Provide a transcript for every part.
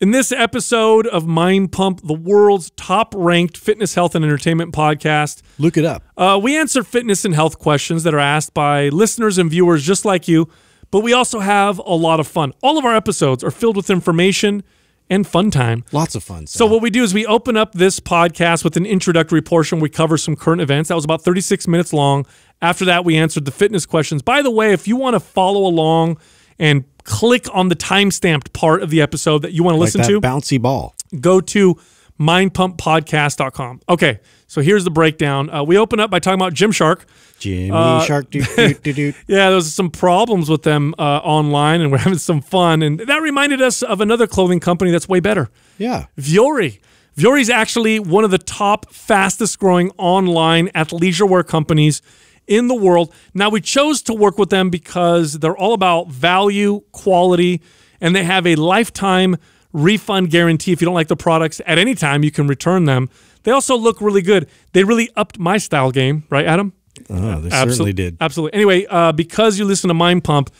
In this episode of Mind Pump, the world's top ranked fitness, health, and entertainment podcast, look it up. Uh, we answer fitness and health questions that are asked by listeners and viewers just like you, but we also have a lot of fun. All of our episodes are filled with information and fun time. Lots of fun. Sam. So, what we do is we open up this podcast with an introductory portion. We cover some current events. That was about 36 minutes long. After that, we answered the fitness questions. By the way, if you want to follow along and click on the timestamped part of the episode that you want to listen to, bouncy ball, go to mindpumppodcast.com. Okay, so here's the breakdown. Uh, we open up by talking about Jim Shark. Jimmy uh, Shark. do, doo, do, doo. yeah, there was some problems with them uh, online, and we're having some fun. And that reminded us of another clothing company that's way better. Yeah, Viori. Viori is actually one of the top fastest growing online athleisure wear companies in the world. Now, we chose to work with them because they're all about value, quality, and they have a lifetime refund guarantee. If you don't like the products at any time, you can return them. They also look really good. They really upped my style game, right, Adam? Oh, they Absol certainly did. Absolutely. Anyway, uh, because you listen to Mind Pump,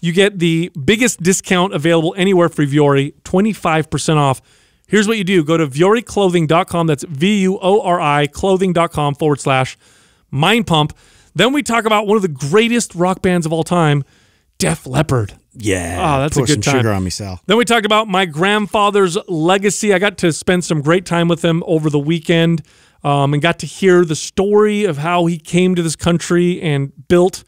you get the biggest discount available anywhere for Viori 25% off. Here's what you do. Go to vioriclothing.com. That's V-U-O-R-I clothing.com forward slash mind pump. Then we talk about one of the greatest rock bands of all time, Def Leppard. Yeah. Oh, that's pour a good some time. sugar on me, Sal. Then we talk about my grandfather's legacy. I got to spend some great time with him over the weekend um, and got to hear the story of how he came to this country and built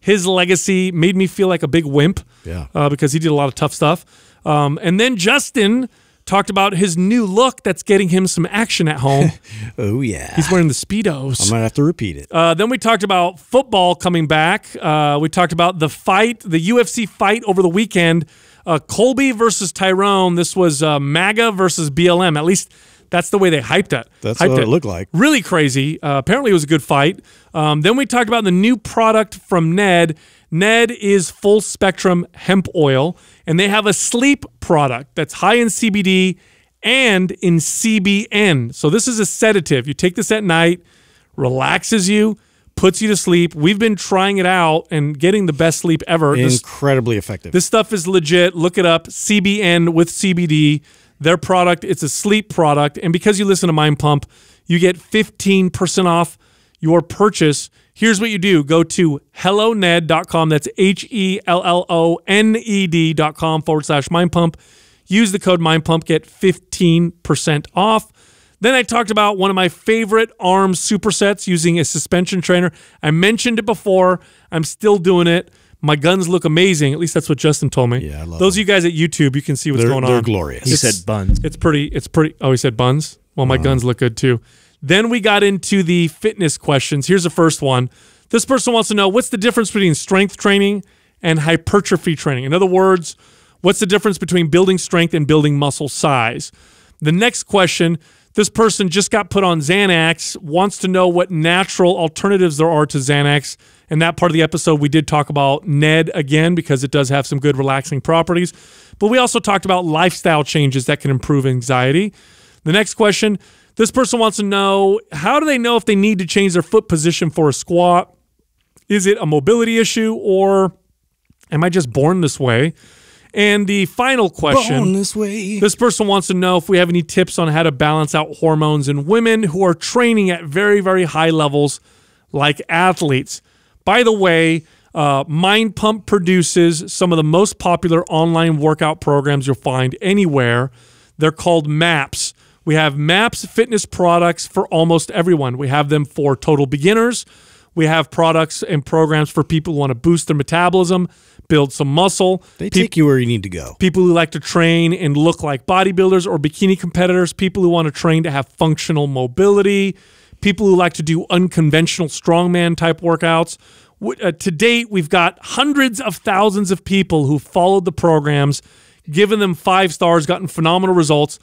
his legacy. Made me feel like a big wimp. Yeah. Uh, because he did a lot of tough stuff. Um, and then Justin talked about his new look that's getting him some action at home. oh, yeah. He's wearing the Speedos. I'm going to have to repeat it. Uh, then we talked about football coming back. Uh, we talked about the fight, the UFC fight over the weekend. Uh, Colby versus Tyrone. This was uh, MAGA versus BLM. At least that's the way they hyped it. That's hyped what it, it, looked like. Really crazy. Uh, apparently, it was a good fight. Um, then we talked about the new product from Ned. Ned is full spectrum hemp oil and they have a sleep product that's high in CBD and in CBN. So this is a sedative. You take this at night, relaxes you, puts you to sleep. We've been trying it out and getting the best sleep ever. Incredibly this, effective. This stuff is legit. Look it up. CBN with CBD. Their product, it's a sleep product. And because you listen to Mind Pump, you get 15% off your purchase, here's what you do. Go to helloned.com. That's H E L L O N E D.com forward slash mind pump. Use the code mind pump, get 15% off. Then I talked about one of my favorite arm supersets using a suspension trainer. I mentioned it before. I'm still doing it. My guns look amazing. At least that's what Justin told me. Yeah, I love Those them. of you guys at YouTube, you can see what's they're, going they're on. They're glorious. He said buns. It's pretty. It's pretty. Oh, he said buns. Well, my uh -huh. guns look good too. Then we got into the fitness questions. Here's the first one. This person wants to know what's the difference between strength training and hypertrophy training? In other words, what's the difference between building strength and building muscle size? The next question this person just got put on Xanax, wants to know what natural alternatives there are to Xanax. In that part of the episode, we did talk about Ned again because it does have some good relaxing properties. But we also talked about lifestyle changes that can improve anxiety. The next question this person wants to know how do they know if they need to change their foot position for a squat? Is it a mobility issue or am I just born this way? And the final question this, this person wants to know if we have any tips on how to balance out hormones in women who are training at very, very high levels like athletes. By the way, uh, Mind Pump produces some of the most popular online workout programs you'll find anywhere. They're called MAPS. We have MAPS fitness products for almost everyone. We have them for total beginners. We have products and programs for people who want to boost their metabolism, build some muscle. They Pe take you where you need to go. People who like to train and look like bodybuilders or bikini competitors, people who want to train to have functional mobility, people who like to do unconventional strongman type workouts. Uh, to date, we've got hundreds of thousands of people who followed the programs, given them five stars, gotten phenomenal results.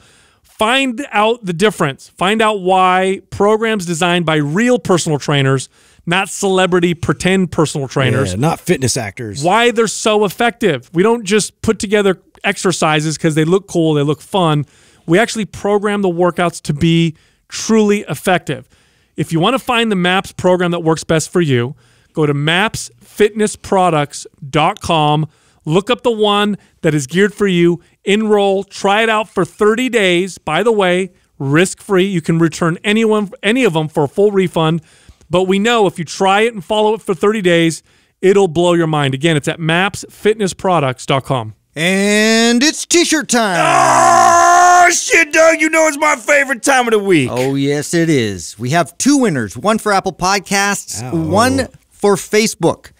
Find out the difference. Find out why programs designed by real personal trainers, not celebrity pretend personal trainers, yeah, not fitness actors, why they're so effective. We don't just put together exercises because they look cool, they look fun. We actually program the workouts to be truly effective. If you want to find the MAPS program that works best for you, go to mapsfitnessproducts.com Look up the one that is geared for you, enroll, try it out for 30 days. By the way, risk free. You can return anyone, any of them for a full refund. But we know if you try it and follow it for 30 days, it'll blow your mind. Again, it's at mapsfitnessproducts.com. And it's t-shirt time. Oh shit, Doug! You know it's my favorite time of the week. Oh yes, it is. We have two winners: one for Apple Podcasts, oh. one for Facebook.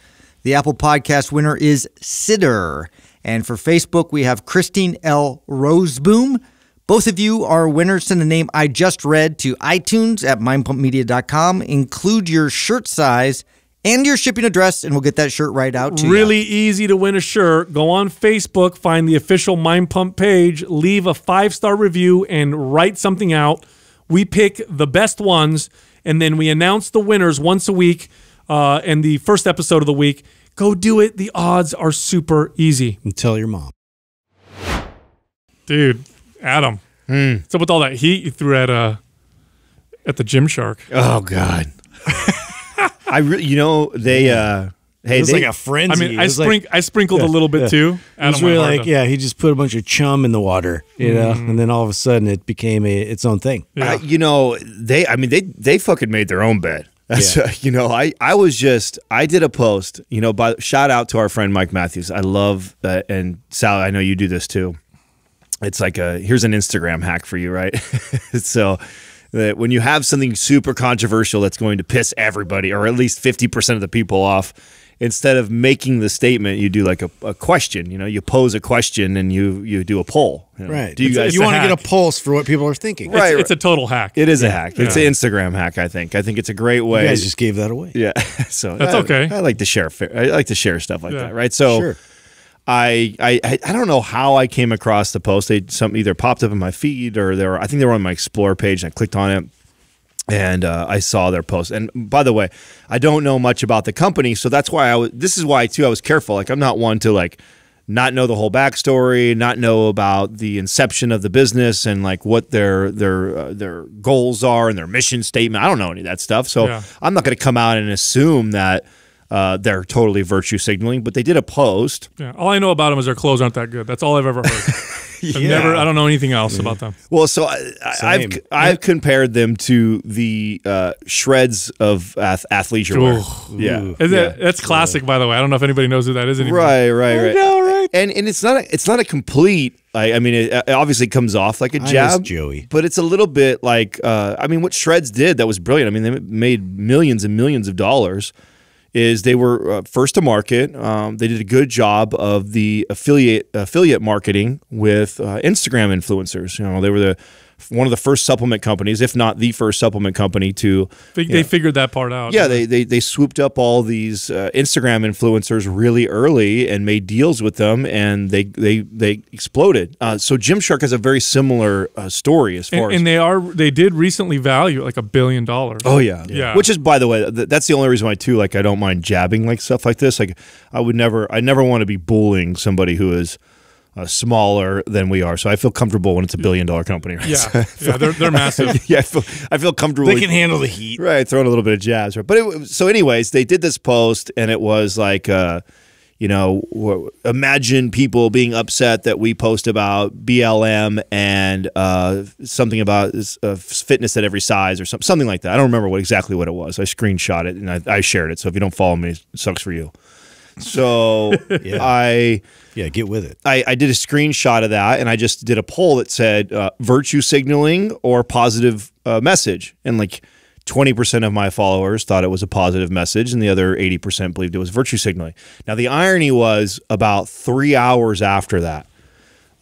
The Apple Podcast winner is Sitter. And for Facebook, we have Christine L. Roseboom. Both of you are winners. Send the name I just read to iTunes at mindpumpmedia.com. Include your shirt size and your shipping address, and we'll get that shirt right out to really you. Really easy to win a shirt. Go on Facebook, find the official Mind Pump page, leave a five star review, and write something out. We pick the best ones, and then we announce the winners once a week uh, and the first episode of the week. Go do it. The odds are super easy. And tell your mom. Dude, Adam. Mm. with all that heat you threw at uh at the gym shark? Oh God. I really, you know, they uh Hey, it was they, like a frenzy. I mean, I, sprink, like, I sprinkled yeah, a little bit yeah. too. It was really like, yeah, he just put a bunch of chum in the water, you mm. know, mm-hmm. and then all of a sudden it became a its own thing. Yeah. Uh, you know, they, I mean, they they fucking made their own bed. That's yeah. you know, I I was just I did a post. You know, by shout out to our friend Mike Matthews. I love and Sal. I know you do this too. It's like a here's an Instagram hack for you, right? so that when you have something super controversial that's going to piss everybody or at least 50% of the people off instead of making the statement, you do like a, a question. You know, you pose a question and you you do a poll. You know? Right. Do you it's, guys? You want to get a pulse for what people are thinking. Right. It's, it's a total hack. It is yeah. a hack. It's an Instagram hack. I think. I think it's a great way. You guys just gave that away. Yeah. so that's I, okay. I like to share. I like to share stuff like yeah. that. Right. So. Sure. I, I I don't know how I came across the post. They some either popped up in my feed or they were I think they were on my explore page and I clicked on it and uh, I saw their post. And by the way, I don't know much about the company, so that's why I was. This is why too I was careful. Like I'm not one to like not know the whole backstory, not know about the inception of the business and like what their their uh, their goals are and their mission statement. I don't know any of that stuff, so yeah. I'm not going to come out and assume that. Uh, they're totally virtue signaling, but they did a post. Yeah, all I know about them is their clothes aren't that good. That's all I've ever heard. yeah. I've never. I don't know anything else about them. Well, so I, have I've compared them to the uh, shreds of ath- athleisure Ooh. Yeah. That, that's classic, by the way. I don't know if anybody knows who that is anymore. Right, right, right. Know, right. And and it's not a, it's not a complete. I, I mean, it, it obviously comes off like a jab, Joey, but it's a little bit like. Uh, I mean, what shreds did that was brilliant. I mean, they made millions and millions of dollars is they were uh, first to market. Um, they did a good job of the affiliate affiliate marketing with uh, Instagram influencers. You know, they were the one of the first supplement companies, if not the first supplement company to. They, they figured that part out. Yeah, they, they, they swooped up all these uh, Instagram influencers really early and made deals with them, and they they they exploded. Uh, so Gymshark has a very similar uh, story as far and, as and they are they did recently value like a billion dollars. Oh yeah. yeah, yeah. Which is by the way, th that's the only reason why too. Like I don't mind jabbing like stuff like this. Like I would never, I never want to be bullying somebody who is uh, smaller than we are. So I feel comfortable when it's a billion dollar company. Right? Yeah, feel, yeah, they're, they're massive. yeah, I feel, I feel comfortable. They can handle the heat. Right, throwing a little bit of jazz, Right? But it, so, anyways, they did this post, and it was like, uh, you know, imagine people being upset that we post about BLM and uh, something about uh, fitness at every size or some, something like that. I don't remember what exactly what it was. I screenshot it and I, I shared it. So if you don't follow me, it sucks for you. So yeah. I yeah, get with it. I, I, did a screenshot of that, and I just did a poll that said uh, virtue signaling or positive uh, message, and like. 20% of my followers thought it was a positive message, and the other 80% believed it was virtue signaling. Now, the irony was about three hours after that,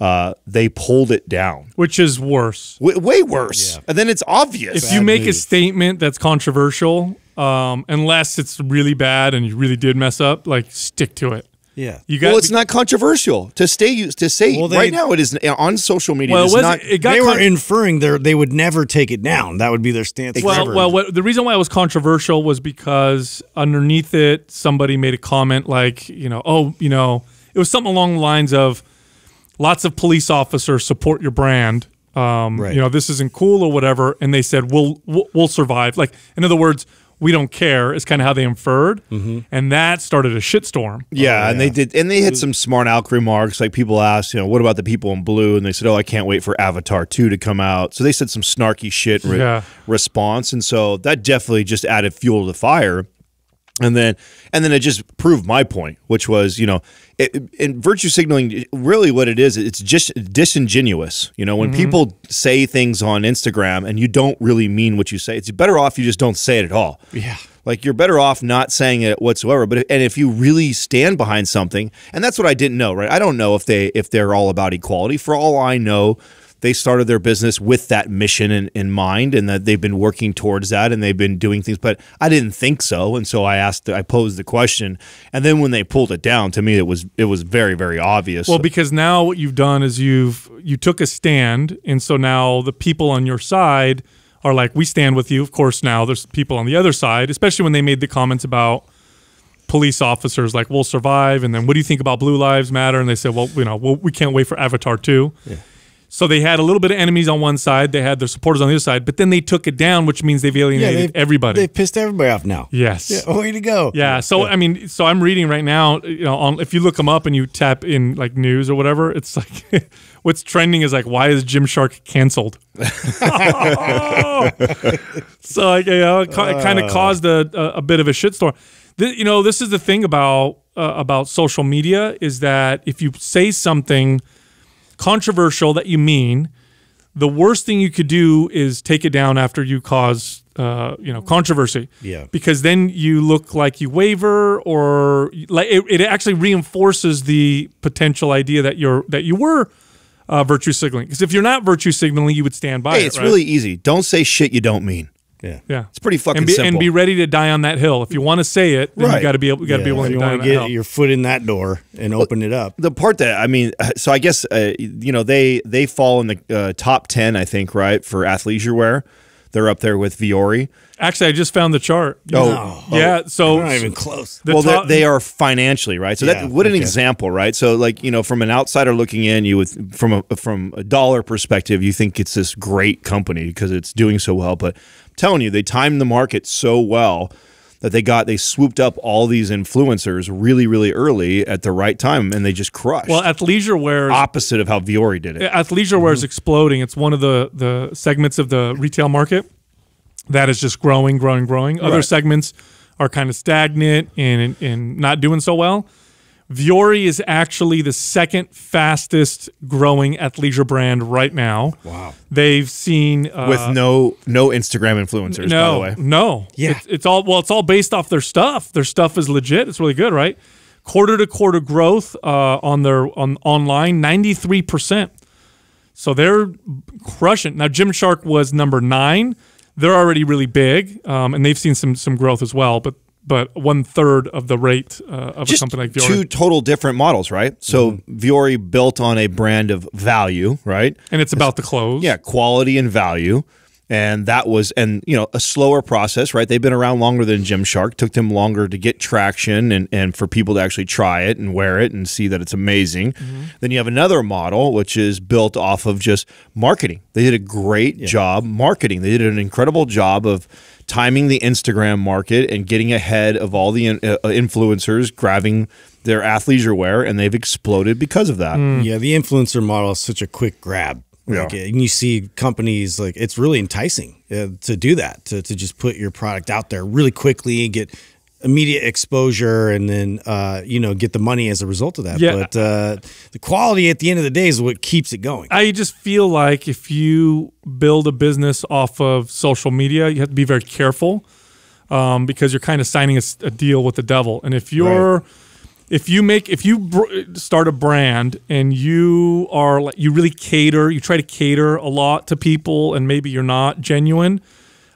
uh, they pulled it down, which is worse, w way worse. Yeah. And then it's obvious. If bad you make move. a statement that's controversial, um, unless it's really bad and you really did mess up, like stick to it. Yeah, you got. Well, it's not controversial to stay to say well, they, right now. It is uh, on social media. Well, it, was, not, it got they were inferring they they would never take it down. That would be their stance. Well, forever. well, what, the reason why it was controversial was because underneath it, somebody made a comment like, you know, oh, you know, it was something along the lines of, lots of police officers support your brand. Um, right. You know, this isn't cool or whatever. And they said, we'll, we'll survive. Like, in other words, we don't care is kind of how they inferred, mm -hmm. and that started a shitstorm. Yeah, oh, yeah, and they did, and they hit some smart aleck remarks. Like people asked, you know, what about the people in blue? And they said, oh, I can't wait for Avatar two to come out. So they said some snarky shit re yeah. response, and so that definitely just added fuel to the fire and then and then it just proved my point which was you know it, in virtue signaling really what it is it's just disingenuous you know when mm -hmm. people say things on instagram and you don't really mean what you say it's better off you just don't say it at all yeah like you're better off not saying it whatsoever but and if you really stand behind something and that's what i didn't know right i don't know if they if they're all about equality for all i know they started their business with that mission in, in mind and that they've been working towards that and they've been doing things. But I didn't think so. And so I asked, I posed the question. And then when they pulled it down, to me, it was, it was very, very obvious. Well, because now what you've done is you've, you took a stand. And so now the people on your side are like, we stand with you. Of course, now there's people on the other side, especially when they made the comments about, police officers like we'll survive and then what do you think about blue lives matter and they said well you know well, we can't wait for avatar 2 yeah. So they had a little bit of enemies on one side, they had their supporters on the other side, but then they took it down, which means they've alienated yeah, they've, everybody. they pissed everybody off now. Yes. Yeah, way to go. Yeah. So yeah. I mean, so I'm reading right now. You know, on, if you look them up and you tap in like news or whatever, it's like what's trending is like why is Gymshark canceled? so like, you know, it, it kind of uh. caused a, a, a, bit of a shitstorm. you know, this is the thing about uh, about social media is that if you say something controversial that you mean, the worst thing you could do is take it down after you cause uh, you know controversy. Yeah. Because then you look like you waver, or like it, it actually reinforces the potential idea that you're that you were uh, virtue signaling. Because if you're not virtue signaling, you would stand by. Hey, it, it's right? really easy. Don't say shit you don't mean. Yeah, yeah, it's pretty fucking and be, simple. And be ready to die on that hill. If you want to say it, then right. you got to be able, you got to yeah. be willing to die on get your foot in that door and well, open it up. The part that I mean, uh, so I guess uh, you know they they fall in the uh, top ten, I think, right for athleisure wear. They're up there with Viore. Actually, I just found the chart. Oh, no. Oh. yeah. So not even close. The well, top, they are financially right. So yeah, that what an example, right? So like you know, from an outsider looking in, you would from a from a dollar perspective, you think it's this great company because it's doing so well, but telling you, they timed the market so well that they got they swooped up all these influencers really really early at the right time and they just crushed well athleisure wear opposite of how viore did it athleisure wear is mm -hmm. exploding it's one of the the segments of the retail market that is just growing growing growing other right. segments are kind of stagnant and and not doing so well Viore is actually the second fastest growing athleisure brand right now. Wow. They've seen uh, with no no Instagram influencers no, by the way. No. Yeah. It's, it's all well it's all based off their stuff. Their stuff is legit. It's really good, right? Quarter to quarter growth uh, on their on online 93%. So they're crushing. Now Gymshark was number 9. They're already really big um, and they've seen some some growth as well, but but one third of the rate uh, of Just a company like Viore. Two total different models, right? So mm-hmm. Viore built on a brand of value, right? And it's about it's, the clothes. Yeah, quality and value and that was and you know a slower process right they've been around longer than gymshark took them longer to get traction and and for people to actually try it and wear it and see that it's amazing mm -hmm. then you have another model which is built off of just marketing they did a great yeah. job marketing they did an incredible job of timing the instagram market and getting ahead of all the uh, uh, influencers grabbing their athleisure wear and they've exploded because of that mm. yeah the influencer model is such a quick grab yeah. and you see companies like it's really enticing uh, to do that to to just put your product out there really quickly and get immediate exposure and then uh, you know get the money as a result of that yeah. but uh, the quality at the end of the day is what keeps it going i just feel like if you build a business off of social media you have to be very careful um, because you're kind of signing a, a, deal with the devil and if you're right if you make if you br- start a brand and you are like you really cater you try to cater a lot to people and maybe you're not genuine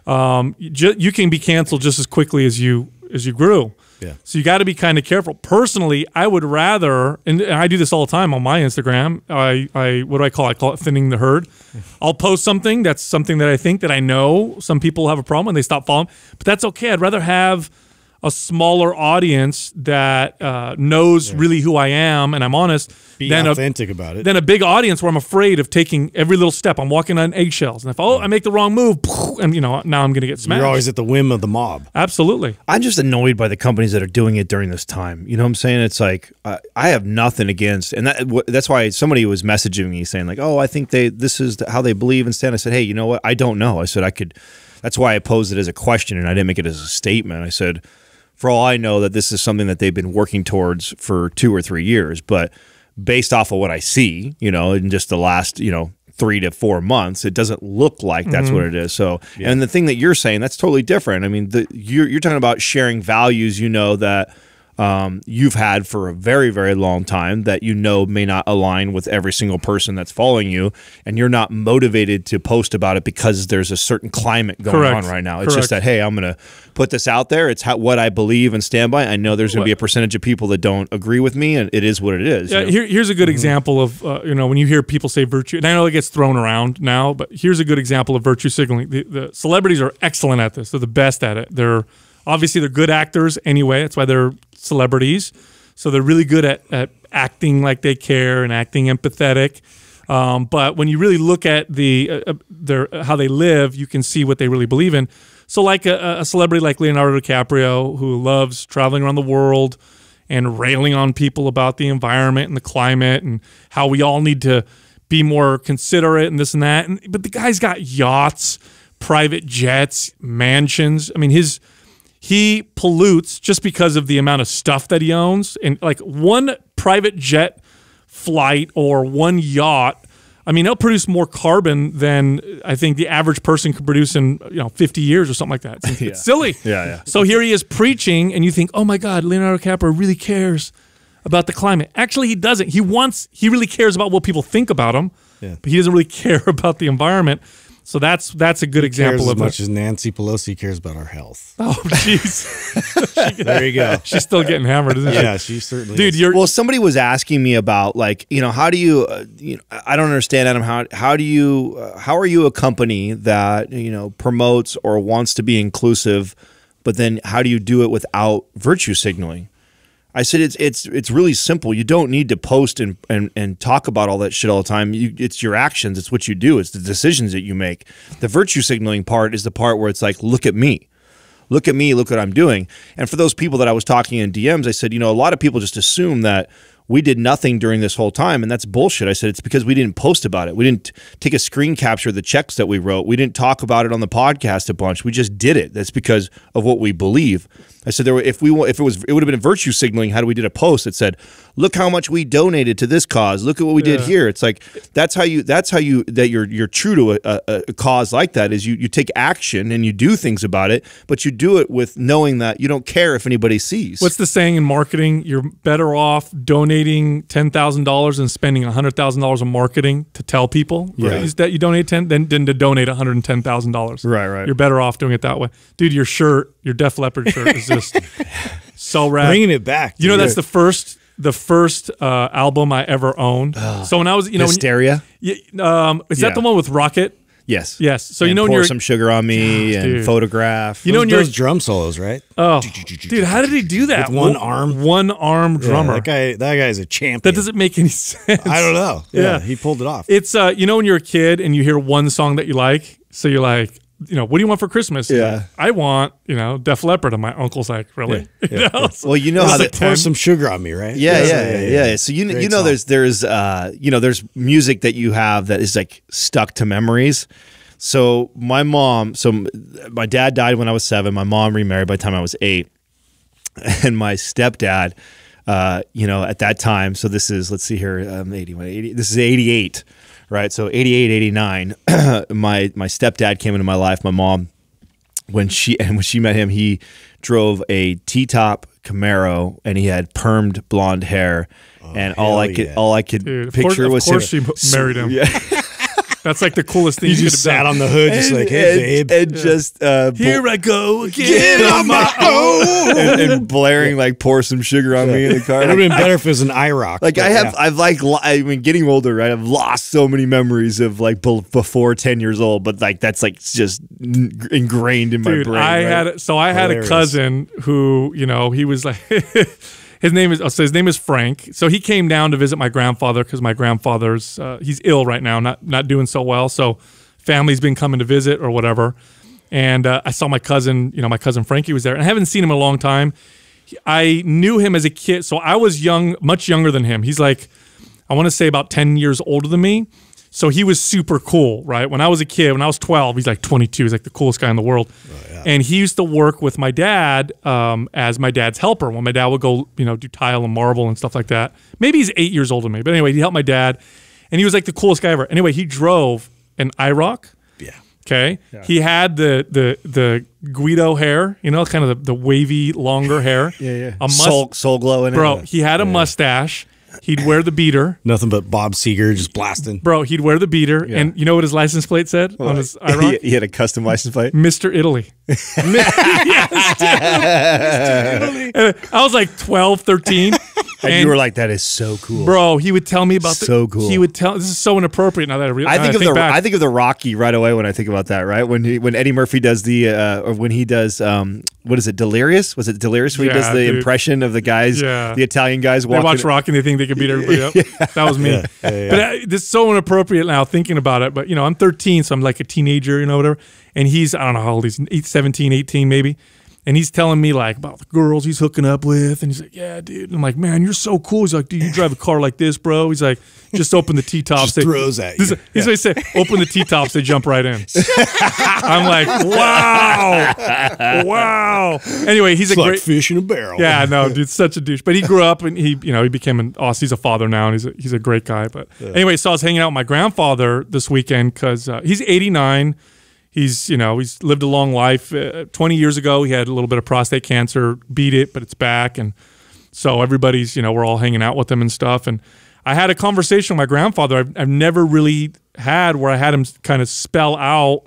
um, you, ju- you can be canceled just as quickly as you as you grew yeah. So you got to be kind of careful. Personally, I would rather, and I do this all the time on my Instagram. I, I, what do I call? It? I call it thinning the herd. I'll post something that's something that I think that I know some people have a problem and they stop following, but that's okay. I'd rather have a smaller audience that uh, knows yeah. really who I am and I'm honest. Be than authentic a, about it. Than a big audience where I'm afraid of taking every little step. I'm walking on eggshells, and if oh yeah. I make the wrong move, and you know now I'm going to get smashed. You're always at the whim of the mob. Absolutely. I'm just annoyed by the companies that are doing it during this time. You know what I'm saying? It's like I, I have nothing against, and that, that's why somebody was messaging me saying like, oh, I think they this is how they believe and stand. I said, hey, you know what? I don't know. I said I could. That's why I posed it as a question and I didn't make it as a statement. I said, for all I know, that this is something that they've been working towards for two or three years. But based off of what I see, you know, in just the last, you know, three to four months, it doesn't look like that's mm -hmm. what it is. So, yeah. and the thing that you're saying, that's totally different. I mean, the, you're, you're talking about sharing values, you know, that – um, you've had for a very, very long time that you know may not align with every single person that's following you. And you're not motivated to post about it because there's a certain climate going Correct. on right now. It's Correct. just that, hey, I'm going to put this out there. It's how, what I believe and stand by. I know there's going to be a percentage of people that don't agree with me, and it is what it is. Yeah, you know? here, here's a good mm -hmm. example of, uh, you know, when you hear people say virtue, and I know it gets thrown around now, but here's a good example of virtue signaling. The, the celebrities are excellent at this, they're the best at it. They're obviously they're good actors anyway. That's why they're celebrities. So they're really good at, at acting like they care and acting empathetic. Um, but when you really look at the uh, uh their uh, how they live, you can see what they really believe in. So, like a, a celebrity like Leonardo DiCaprio, who loves traveling around the world and railing on people about the environment and the climate and how we all need to be more considerate and this and that. And, but the guy's got yachts, private jets, mansions. I mean, his he pollutes just because of the amount of stuff that he owns. And like one private jet flight or one yacht, I mean, they'll produce more carbon than I think the average person could produce in you know 50 years or something like that. It's, yeah. it's silly. Yeah, yeah. So here he is preaching, and you think, oh my God, Leonardo DiCaprio really cares about the climate. Actually, he doesn't. He wants. He really cares about what people think about him, yeah. but he doesn't really care about the environment. So that's that's a good example of as much as Nancy Pelosi cares about our health. Oh, jeez. there you go. She's still getting hammered, isn't yeah, she? Yeah, she certainly. Dude, is. you're well. Somebody was asking me about like you know how do you uh, you know I don't understand Adam how how do you uh, how are you a company that you know promotes or wants to be inclusive, but then how do you do it without virtue signaling? I said it's it's it's really simple. You don't need to post and and, and talk about all that shit all the time. You, it's your actions. It's what you do. It's the decisions that you make. The virtue signaling part is the part where it's like, look at me, look at me, look what I'm doing. And for those people that I was talking in DMs, I said, you know, a lot of people just assume that we did nothing during this whole time. And that's bullshit. I said, it's because we didn't post about it. We didn't take a screen capture of the checks that we wrote. We didn't talk about it on the podcast a bunch. We just did it. That's because of what we believe. I said, there were, if we if it was, it would have been virtue signaling. How do we did a post that said, look how much we donated to this cause. Look at what we yeah. did here. It's like, that's how you, that's how you, that you're, you're true to a, a, a cause like that is you, you take action and you do things about it, but you do it with knowing that you don't care if anybody sees. What's the saying in marketing? You're better off donating donating ten thousand dollars and spending hundred thousand dollars on marketing to tell people yeah. that you donate ten then than to donate one hundred and ten thousand dollars. Right, right. You're better off doing it that way, dude. Your shirt, your Def Leppard shirt, is just so rad. Bringing it back. You dude. know, that's the first the first uh, album I ever owned. Uh, so when I was, you know, Hysteria. When, um, is yeah. that the one with Rocket? Yes. Yes. So and you know pour some sugar on me and dude. photograph. You know those, when those drum solos, right? Oh, dude, how did he do that? With one, one arm, one arm drummer. Yeah, that guy, that guy's a champion. That doesn't make any sense. I don't know. Yeah, yeah he pulled it off. It's uh, you know when you're a kid and you hear one song that you like, so you're like, you know, what do you want for Christmas? Yeah. I want, you know, Def Leppard. And my uncle's like, really? Yeah. Yeah. know? Well, you know how like pour some sugar on me, right? Yeah, yeah, yeah. yeah, So you you know song. there's there's uh you know there's music that you have that is like stuck to memories. So my mom, so my dad died when I was seven. My mom remarried by the time I was eight, and my stepdad, uh, you know, at that time. So this is let's see here, um, 80, This is eighty eight right? So 88, 89, my my stepdad came into my life. My mom, when she and when she met him, he drove a T top Camaro and he had permed blonde hair. Oh, and all I could yeah. all I could Dude, picture course, was him. She married him. Yeah. That's like the coolest thing you, you just sat done. on the hood, just and, like, hey, and, babe. And yeah. just, uh, here I go again on my own. and, and, blaring, like, pour some sugar on yeah. me in the car. It would have been better if it was an IROC. Like, I have, yeah. I've, like, I mean, getting older, right? I've lost so many memories of, like, before 10 years old, but, like, that's, like, just ingrained in Dude, my brain. I right? had, so I Hilarious. had a cousin who, you know, he was like, his name is oh, so his name is Frank. So he came down to visit my grandfather because my grandfather's uh, he's ill right now, not not doing so well. So family's been coming to visit or whatever. And uh, I saw my cousin, you know, my cousin Frankie was there, and I haven't seen him in a long time. I knew him as a kid, so I was young, much younger than him. He's like, I want to say about ten years older than me. So he was super cool, right? When I was a kid, when I was 12, he's like 22. He's like the coolest guy in the world. Oh, yeah. And he used to work with my dad um, as my dad's helper when my dad would go, you know, do tile and marble and stuff like that. Maybe he's eight years older than me, but anyway, he helped my dad, and he was like the coolest guy ever. Anyway, he drove an IROC. Yeah. Okay. Yeah. He had the the the Guido hair, you know, kind of the, the wavy, longer hair. yeah, yeah. A must- soul, soul glow in bro, it. Bro, he had a yeah. mustache. He'd wear the beater. Nothing but Bob Seger just blasting. Bro, he'd wear the beater. Yeah. And you know what his license plate said well, on his He, he had a custom license plate. Mr. Italy. yes, Mr. Italy. I was like 12, 13. And, and, you were like, "That is so cool, bro." He would tell me about the, so cool. He would tell. This is so inappropriate. Now that I, re- I think I of think the back. I think of the Rocky right away when I think about that. Right when he, when Eddie Murphy does the uh, or when he does um, what is it? Delirious was it Delirious? When yeah, he does the dude. impression of the guys, yeah. the Italian guys. Walking. They watch Rocky and they think they can beat everybody up. yeah. That was me. But uh, it's so inappropriate now thinking about it. But you know, I'm 13, so I'm like a teenager, you know, whatever. And he's I don't know how old he's, 17, 18 maybe and he's telling me like about the girls he's hooking up with, and he's like, "Yeah, dude." And I'm like, "Man, you're so cool." He's like, "Dude, you drive a car like this, bro?" He's like, "Just open the t tops." they throws at you. yeah. He's like, Open the t tops, they jump right in. I'm like, "Wow, wow." Anyway, he's it's a like great fish in a barrel. Yeah, no, dude, such a douche. But he grew up and he, you know, he became an Oh, He's a father now, and he's a, he's a great guy. But yeah. anyway, so I was hanging out with my grandfather this weekend because uh, he's 89 he's you know he's lived a long life. Uh, Twenty years ago, he had a little bit of prostate cancer, beat it, but it's back, and so everybody's you know we're all hanging out with him and stuff. And I had a conversation with my grandfather I've, I've never really had where I had him kind of spell out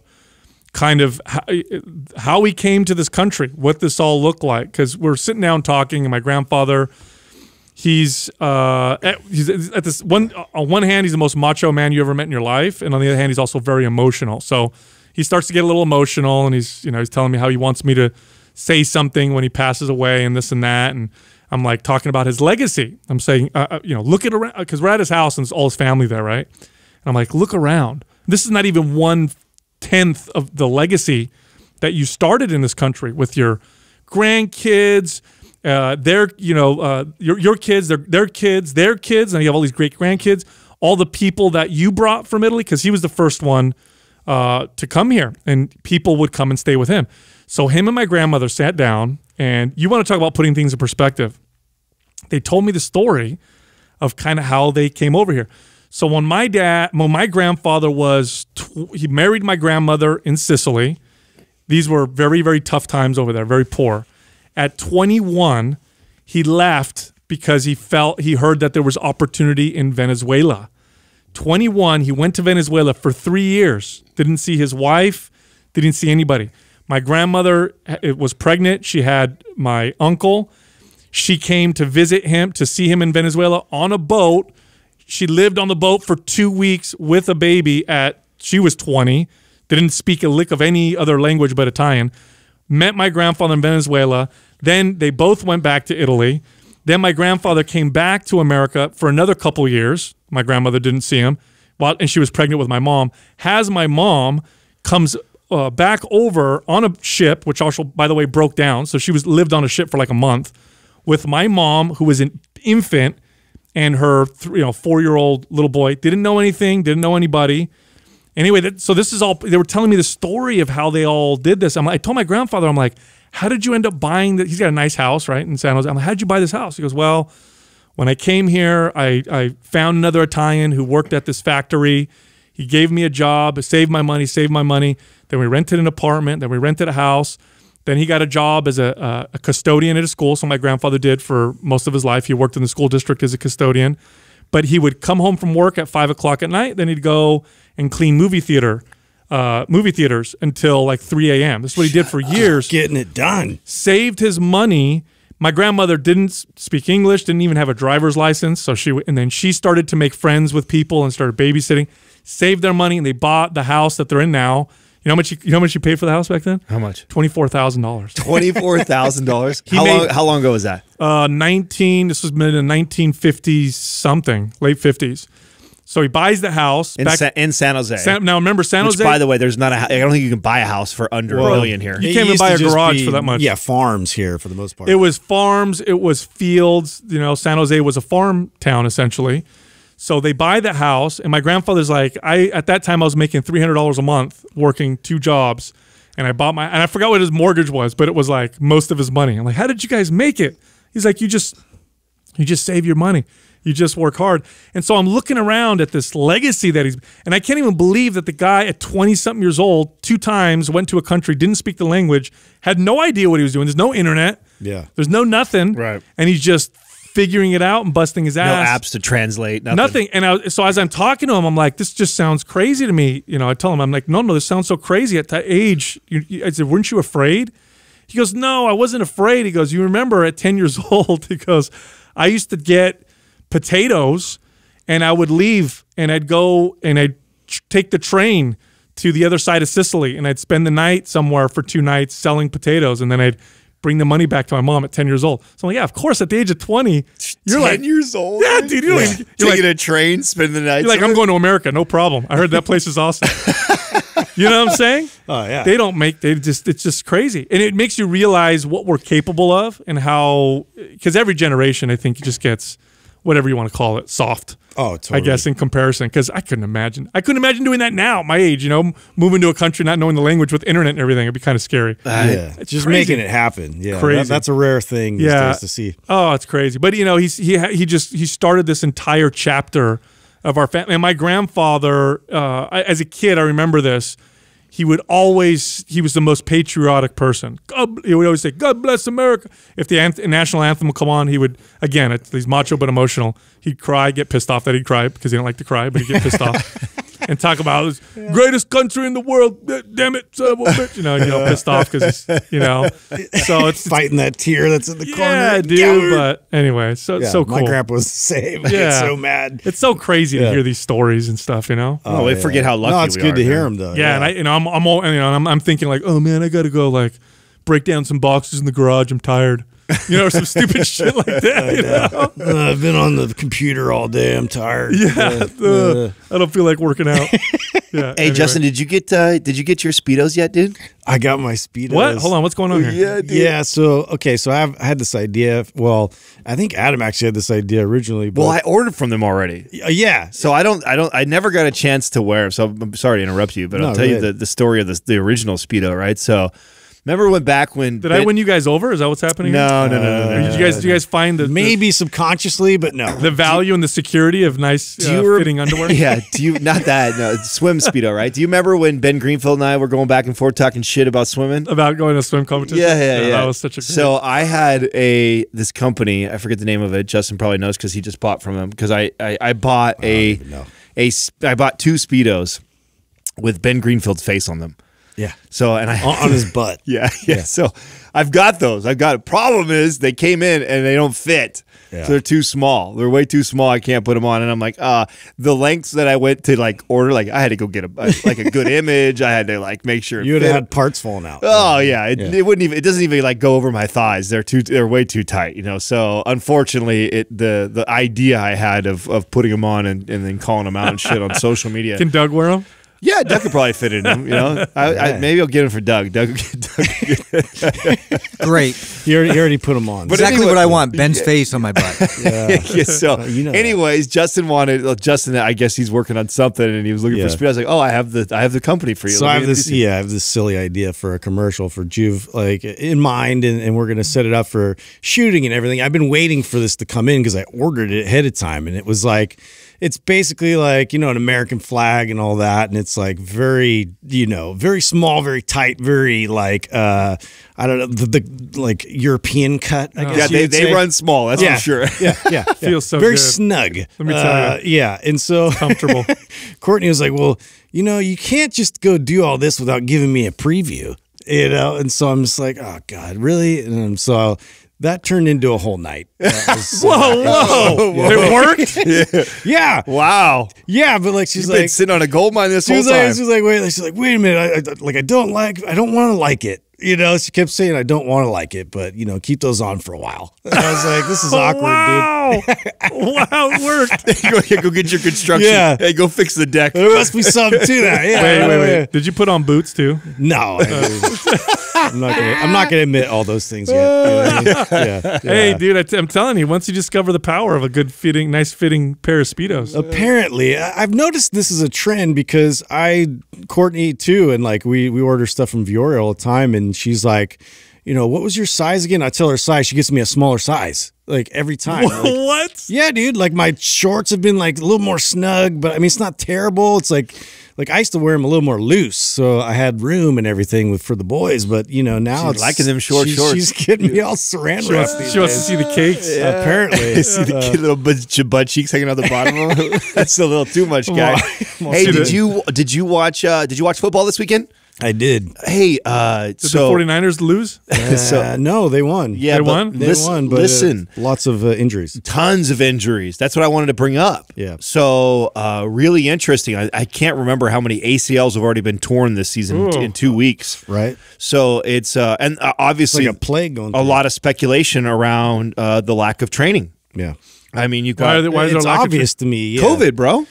kind of uh, how he came to this country, what this all looked like. Because we're sitting down talking, and my grandfather, he's uh, at, he's at this one. On one hand, he's the most macho man you ever met in your life, and on the other hand, he's also very emotional. So he starts to get a little emotional, and he's you know he's telling me how he wants me to say something when he passes away, and this and that, and I'm like talking about his legacy. I'm saying uh, uh you know look at around because we're at his house and it's all his family there, right? And I'm like look around. This is not even one tenth of the legacy that you started in this country with your grandkids, uh, their you know uh, your your kids, their their kids, their kids, and you have all these great grandkids. All the people that you brought from Italy, because he was the first one uh, to come here, and people would come and stay with him. So him and my grandmother sat down, and you want to talk about putting things in perspective. They told me the story of kind of how they came over here. So when my dad, when my grandfather was, he married my grandmother in Sicily. These were very, very tough times over there, very poor. At 21, he left because he felt he heard that there was opportunity in Venezuela 21, he went to Venezuela for three years. Didn't see his wife, didn't see anybody. My grandmother eh, was pregnant. She had my uncle. She came to visit him, to see him in Venezuela on a boat. She lived on the boat for two weeks with a baby at, she was 20, didn't speak a lick of any other language but Italian. Met my grandfather in Venezuela. Then they both went back to Italy. Then my grandfather came back to America for another couple years. My grandmother didn't see him, while, and she was pregnant with my mom. Has my mom comes uh, back over on a ship, which also, by the way, broke down. So she was lived on a ship for like a month with my mom, who was an infant, and her you know four year old little boy. Didn't know anything. Didn't know anybody. Anyway, that, so this is all. They were telling me the story of how they all did this. I'm, I told my grandfather, I'm like, how did you end up buying that? He's got a nice house, right, in San Jose. I'm like, how did you buy this house? He goes, well, when I came here, I, I found another Italian who worked at this factory. He gave me a job, saved my money, saved my money. Then we rented an apartment. Then we rented a house. Then he got a job as a, a custodian at a school. So my grandfather did for most of his life. He worked in the school district as a custodian. But he would come home from work at five o'clock at night. Then he'd go and clean movie theater uh, movie theaters until like 3 a.m. This is what he did for years. getting it done. Saved his money. My grandmother didn't speak English, didn't even have a driver's license, so she and then she started to make friends with people and started babysitting. Saved their money and they bought the house that they're in now. You know how much you, you know how much you paid for the house back then? How much? Twenty four thousand dollars. Twenty four thousand dollars. How made, long? How long ago was that? Uh, nineteen. This was in nineteen fifty something, late fifties. So he buys the house in, back, Sa in San Jose. San, now remember San Which, Jose. By the way, there's not a. I don't think you can buy a house for under well, a million here. You can't even buy a garage be, for that much. Yeah, farms here for the most part. It was farms. It was fields. You know, San Jose was a farm town essentially. So they buy the house, and my grandfather's like, I at that time I was making three hundred dollars a month working two jobs, and I bought my and I forgot what his mortgage was, but it was like most of his money. I'm like, how did you guys make it? He's like, you just you just save your money. You just work hard. And so I'm looking around at this legacy that he's, and I can't even believe that the guy at 20 something years old, two times, went to a country, didn't speak the language, had no idea what he was doing. There's no internet. Yeah. There's no nothing. Right. And he's just figuring it out and busting his ass. No apps to translate. Nothing. nothing. And I, so as I'm talking to him, I'm like, this just sounds crazy to me. You know, I tell him, I'm like, no, no, this sounds so crazy at that age. You, you, I said, weren't you afraid? He goes, no, I wasn't afraid. He goes, you remember at 10 years old, he goes, I used to get potatoes and I would leave and I'd go and I'd take the train to the other side of Sicily and I'd spend the night somewhere for two nights selling potatoes and then I'd bring the money back to my mom at 10 years old. So I'm like, yeah, of course, at the age of 20, you're 10 like, years old? Yeah, dude. You are yeah. You're Taking like, a train, spend the night. You're like, I'm going to America. No problem. I heard that place is awesome. you know what I'm saying? Oh, yeah. They don't make, they just, it's just crazy. And it makes you realize what we're capable of and how, because every generation, I think, just gets – whatever you want to call it, soft. Oh, totally. I guess in comparison, because I couldn't imagine. I couldn't imagine doing that now at my age, you know, moving to a country, not knowing the language with internet and everything. It'd be kind of scary. Uh, yeah. It's just crazy. making it happen. Yeah. Crazy. That, that's a rare thing yeah. to see. Oh, it's crazy. But, you know, he's, he, he just, he started this entire chapter of our family. And my grandfather, uh, I, as a kid, I remember this he would always he was the most patriotic person. God, he would always say, "God bless America." If the anth national anthem would come on, he would again. It's, he's macho but emotional. He'd cry, get pissed off that he'd cry because he do not like to cry, but he'd get pissed off. and talk about this yeah. greatest country in the world. Damn it, son of a bitch! You know, you know, pissed off because you know, so it's fighting that tear that's in the corner. Yeah, dude. But anyway, so yeah, so cool. My grandpa was the same. Yeah, so mad. It's so crazy yeah. to hear these stories and stuff. You know, oh, we oh, forget how lucky. No, it's good are, to man. hear them though. Yeah, and I, you know, I'm, I'm all, you know, I'm, I'm thinking like, oh man, I got to go like break down some boxes in the garage. I'm tired. you know, some stupid shit like that. You know? Uh, I've been on the computer all day. I'm tired. Yeah, uh, uh, I don't feel like working out. yeah. Hey, anyway. Justin, did you get uh, did you get your speedos yet, dude? I got my speedos. What? Hold on, what's going on oh, here? Yeah, dude. yeah. So okay, so I've I had this idea. Well, I think Adam actually had this idea originally. well, I ordered from them already. Uh, yeah. So I don't, I don't, I never got a chance to wear. Them, so I'm sorry to interrupt you, but no, I'll tell you the, the story of the, the original speedo, right? So Remember when back when did ben, I win you guys over? Is that what's happening? No, no, no, no, no, no. you guys, you guys find the maybe the, subconsciously, but no, the value and the security of nice do uh, you fitting underwear? yeah, do you not that? No, swim speedo, right? Do you remember when Ben Greenfield and I were going back and forth talking shit about swimming? About going to swim competition? Yeah, yeah, yeah. yeah. That was such a. So I had a this company. I forget the name of it. Justin probably knows because he just bought from him. Because I, I, I bought I a a I bought two speedos with Ben Greenfield's face on them. Yeah. So and I on, on his butt. Yeah, yeah, yeah. So I've got those. I've got. Problem is they came in and they don't fit. Yeah. So they're too small. They're way too small. I can't put them on. And I'm like, uh, the lengths that I went to like order, like I had to go get a like a good image. I had to like make sure you would have had parts falling out. Oh yeah. It, yeah. it wouldn't even. It doesn't even like go over my thighs. They're too. They're way too tight. You know. So unfortunately, it the the idea I had of of putting them on and, and then calling them out and shit on social media. Can Doug wear them? Yeah, Doug could probably fit in him. You know, I, I, maybe I'll get him for Doug. Doug, Doug. Great. You already, already put him on. But exactly anyway, what I want. Ben's yeah. face on my butt. Yeah. yeah so, oh, you know anyways, that. Justin wanted well, Justin. I guess he's working on something, and he was looking yeah. for speed. I was like, oh, I have the I have the company for you. So I have this. Yeah, I have this silly idea for a commercial for Juve, like in mind, and, and we're gonna set it up for shooting and everything. I've been waiting for this to come in because I ordered it ahead of time, and it was like it's basically like you know an American flag and all that, and it's like very you know very small, very tight, very like uh, I don't know the, the like European cut. I Yeah, they, they run small. That's yeah, for sure. Yeah, yeah, yeah. feels so very good. snug. Let me tell uh, you. yeah, and so comfortable. Courtney was like, "Well, you know, you can't just go do all this without giving me a preview." you know and so i'm just like oh god really and so that turned into a whole night. whoa, whoa, uh, whoa, It worked? yeah. yeah. Wow. Yeah, but like she's You've like sitting on a gold mine this whole time. She's like, wait, she's like, wait a minute. I, I, like I don't like I don't want to like it you know, she kept saying, I don't want to like it, but, you know, keep those on for a while. And I was like, this is oh, awkward, wow. dude. wow, it worked. go, yeah, go get your construction. Yeah. Hey, go fix the deck. There must be something to that. Yeah. Wait, wait, wait. Did you put on boots too? No. I am not gonna, I'm not going to admit all those things yet. yeah. Yeah. Hey, dude, i t- I'm telling you, once you discover the power of a good fitting, nice fitting pair of Speedos. Apparently, I've noticed this is a trend because I, Courtney too, and like we, we order stuff from Viore all the time. And and she's like, you know, what was your size again? I tell her size, she gets me a smaller size like every time. Like, what? Yeah, dude. Like my shorts have been like a little more snug, but I mean it's not terrible. It's like like I used to wear them a little more loose, so I had room and everything with for the boys. But you know now she's it's liking them short shorts. She's getting me all saran She, wants, she wants to see the cakes. Yeah. Apparently, see the uh, little bunch of butt cheeks hanging out the bottom of them. That's a little too much, guy. hey, did you did you watch uh, did you watch football this weekend? I did. Hey, uh, did so, the 49ers lose? so, no, they won. Yeah, they won. They listen, won, but uh, listen, uh, lots of uh, injuries. Tons of injuries. That's what I wanted to bring up. Yeah. So, uh, really interesting. I, I, can't remember how many ACLs have already been torn this season Ooh. in two weeks. Right. So, it's, uh, and obviously, it's like a plague going A through. lot of speculation around the lack of training. Yeah. I mean, you got. Why, are they, why is it's obvious to me. Yeah. COVID, bro.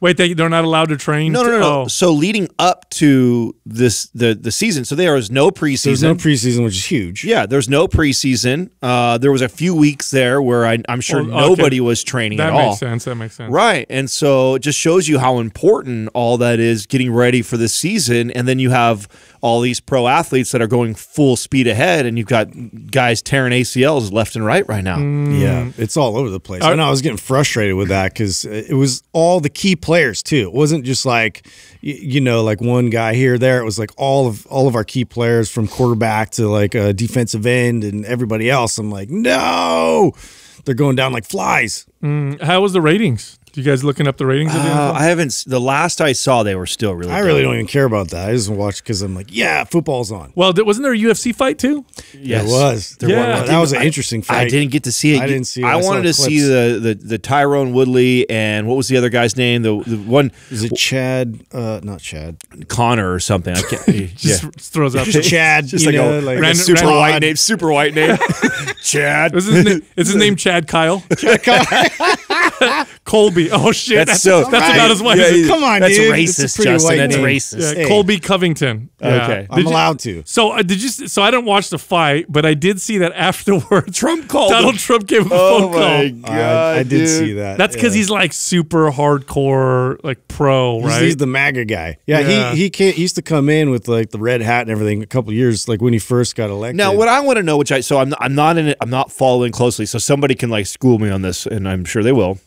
Wait, they they're not allowed to train. No, no, no. no. Oh. So leading up to this the the season, so there was no preseason. There's no preseason, which is huge. Yeah, there's no preseason. Uh, there was a few weeks there where I, am sure well, nobody was training that at all. That makes sense. That makes sense. Right, and so it just shows you how important all that is getting ready for the season, and then you have all these pro athletes that are going full speed ahead, and you've got guys tearing ACLs left and right right now. Mm. Yeah, it's all over the place. I know I was getting frustrated with that because it was all the key players too. It wasn't just like you know like one guy here there. It was like all of all of our key players from quarterback to like a defensive end and everybody else. I'm like, no, they're going down like flies. Mm, how was the ratings? You guys looking up the ratings? Of the uh, I haven't. The last I saw, they were still really. I really don't even care about that. I just watch because I'm like, yeah, football's on. Well, wasn't there a UFC fight too? Yes, it was. There yeah, was. that was an interesting fight. I didn't get to see it. I didn't see. it. I, I wanted to clips. see the, the the Tyrone Woodley and what was the other guy's name? The the one is it Chad? Uh, not Chad. Connor or something. I can't. just yeah. throws up. just Chad. Just like, know, a, like a super white name. Super white name. Chad. Is his, name, is his name Chad Kyle? Chad Kyle. Colby. Oh shit, that's, that's so. That's right. about as white. Yeah, as it. Come on, that's dude. racist, that's Justin. That's racist. Colby Covington. Yeah. Okay, did I'm you, allowed to. So uh, did you? So I didn't watch the fight, but I did see that afterward. Trump called. Donald him. Trump gave him oh a phone call. God, I, I did dude. see that. That's because he's like super hardcore, like pro, right? He's, he's the MAGA guy. Yeah, he he can't. He used to come in with like the red hat and everything. A couple years, like when he first got elected. Now, what I want to know, which I so I'm I'm not in it. I'm not following closely, so somebody can like school me on this, and I'm sure they will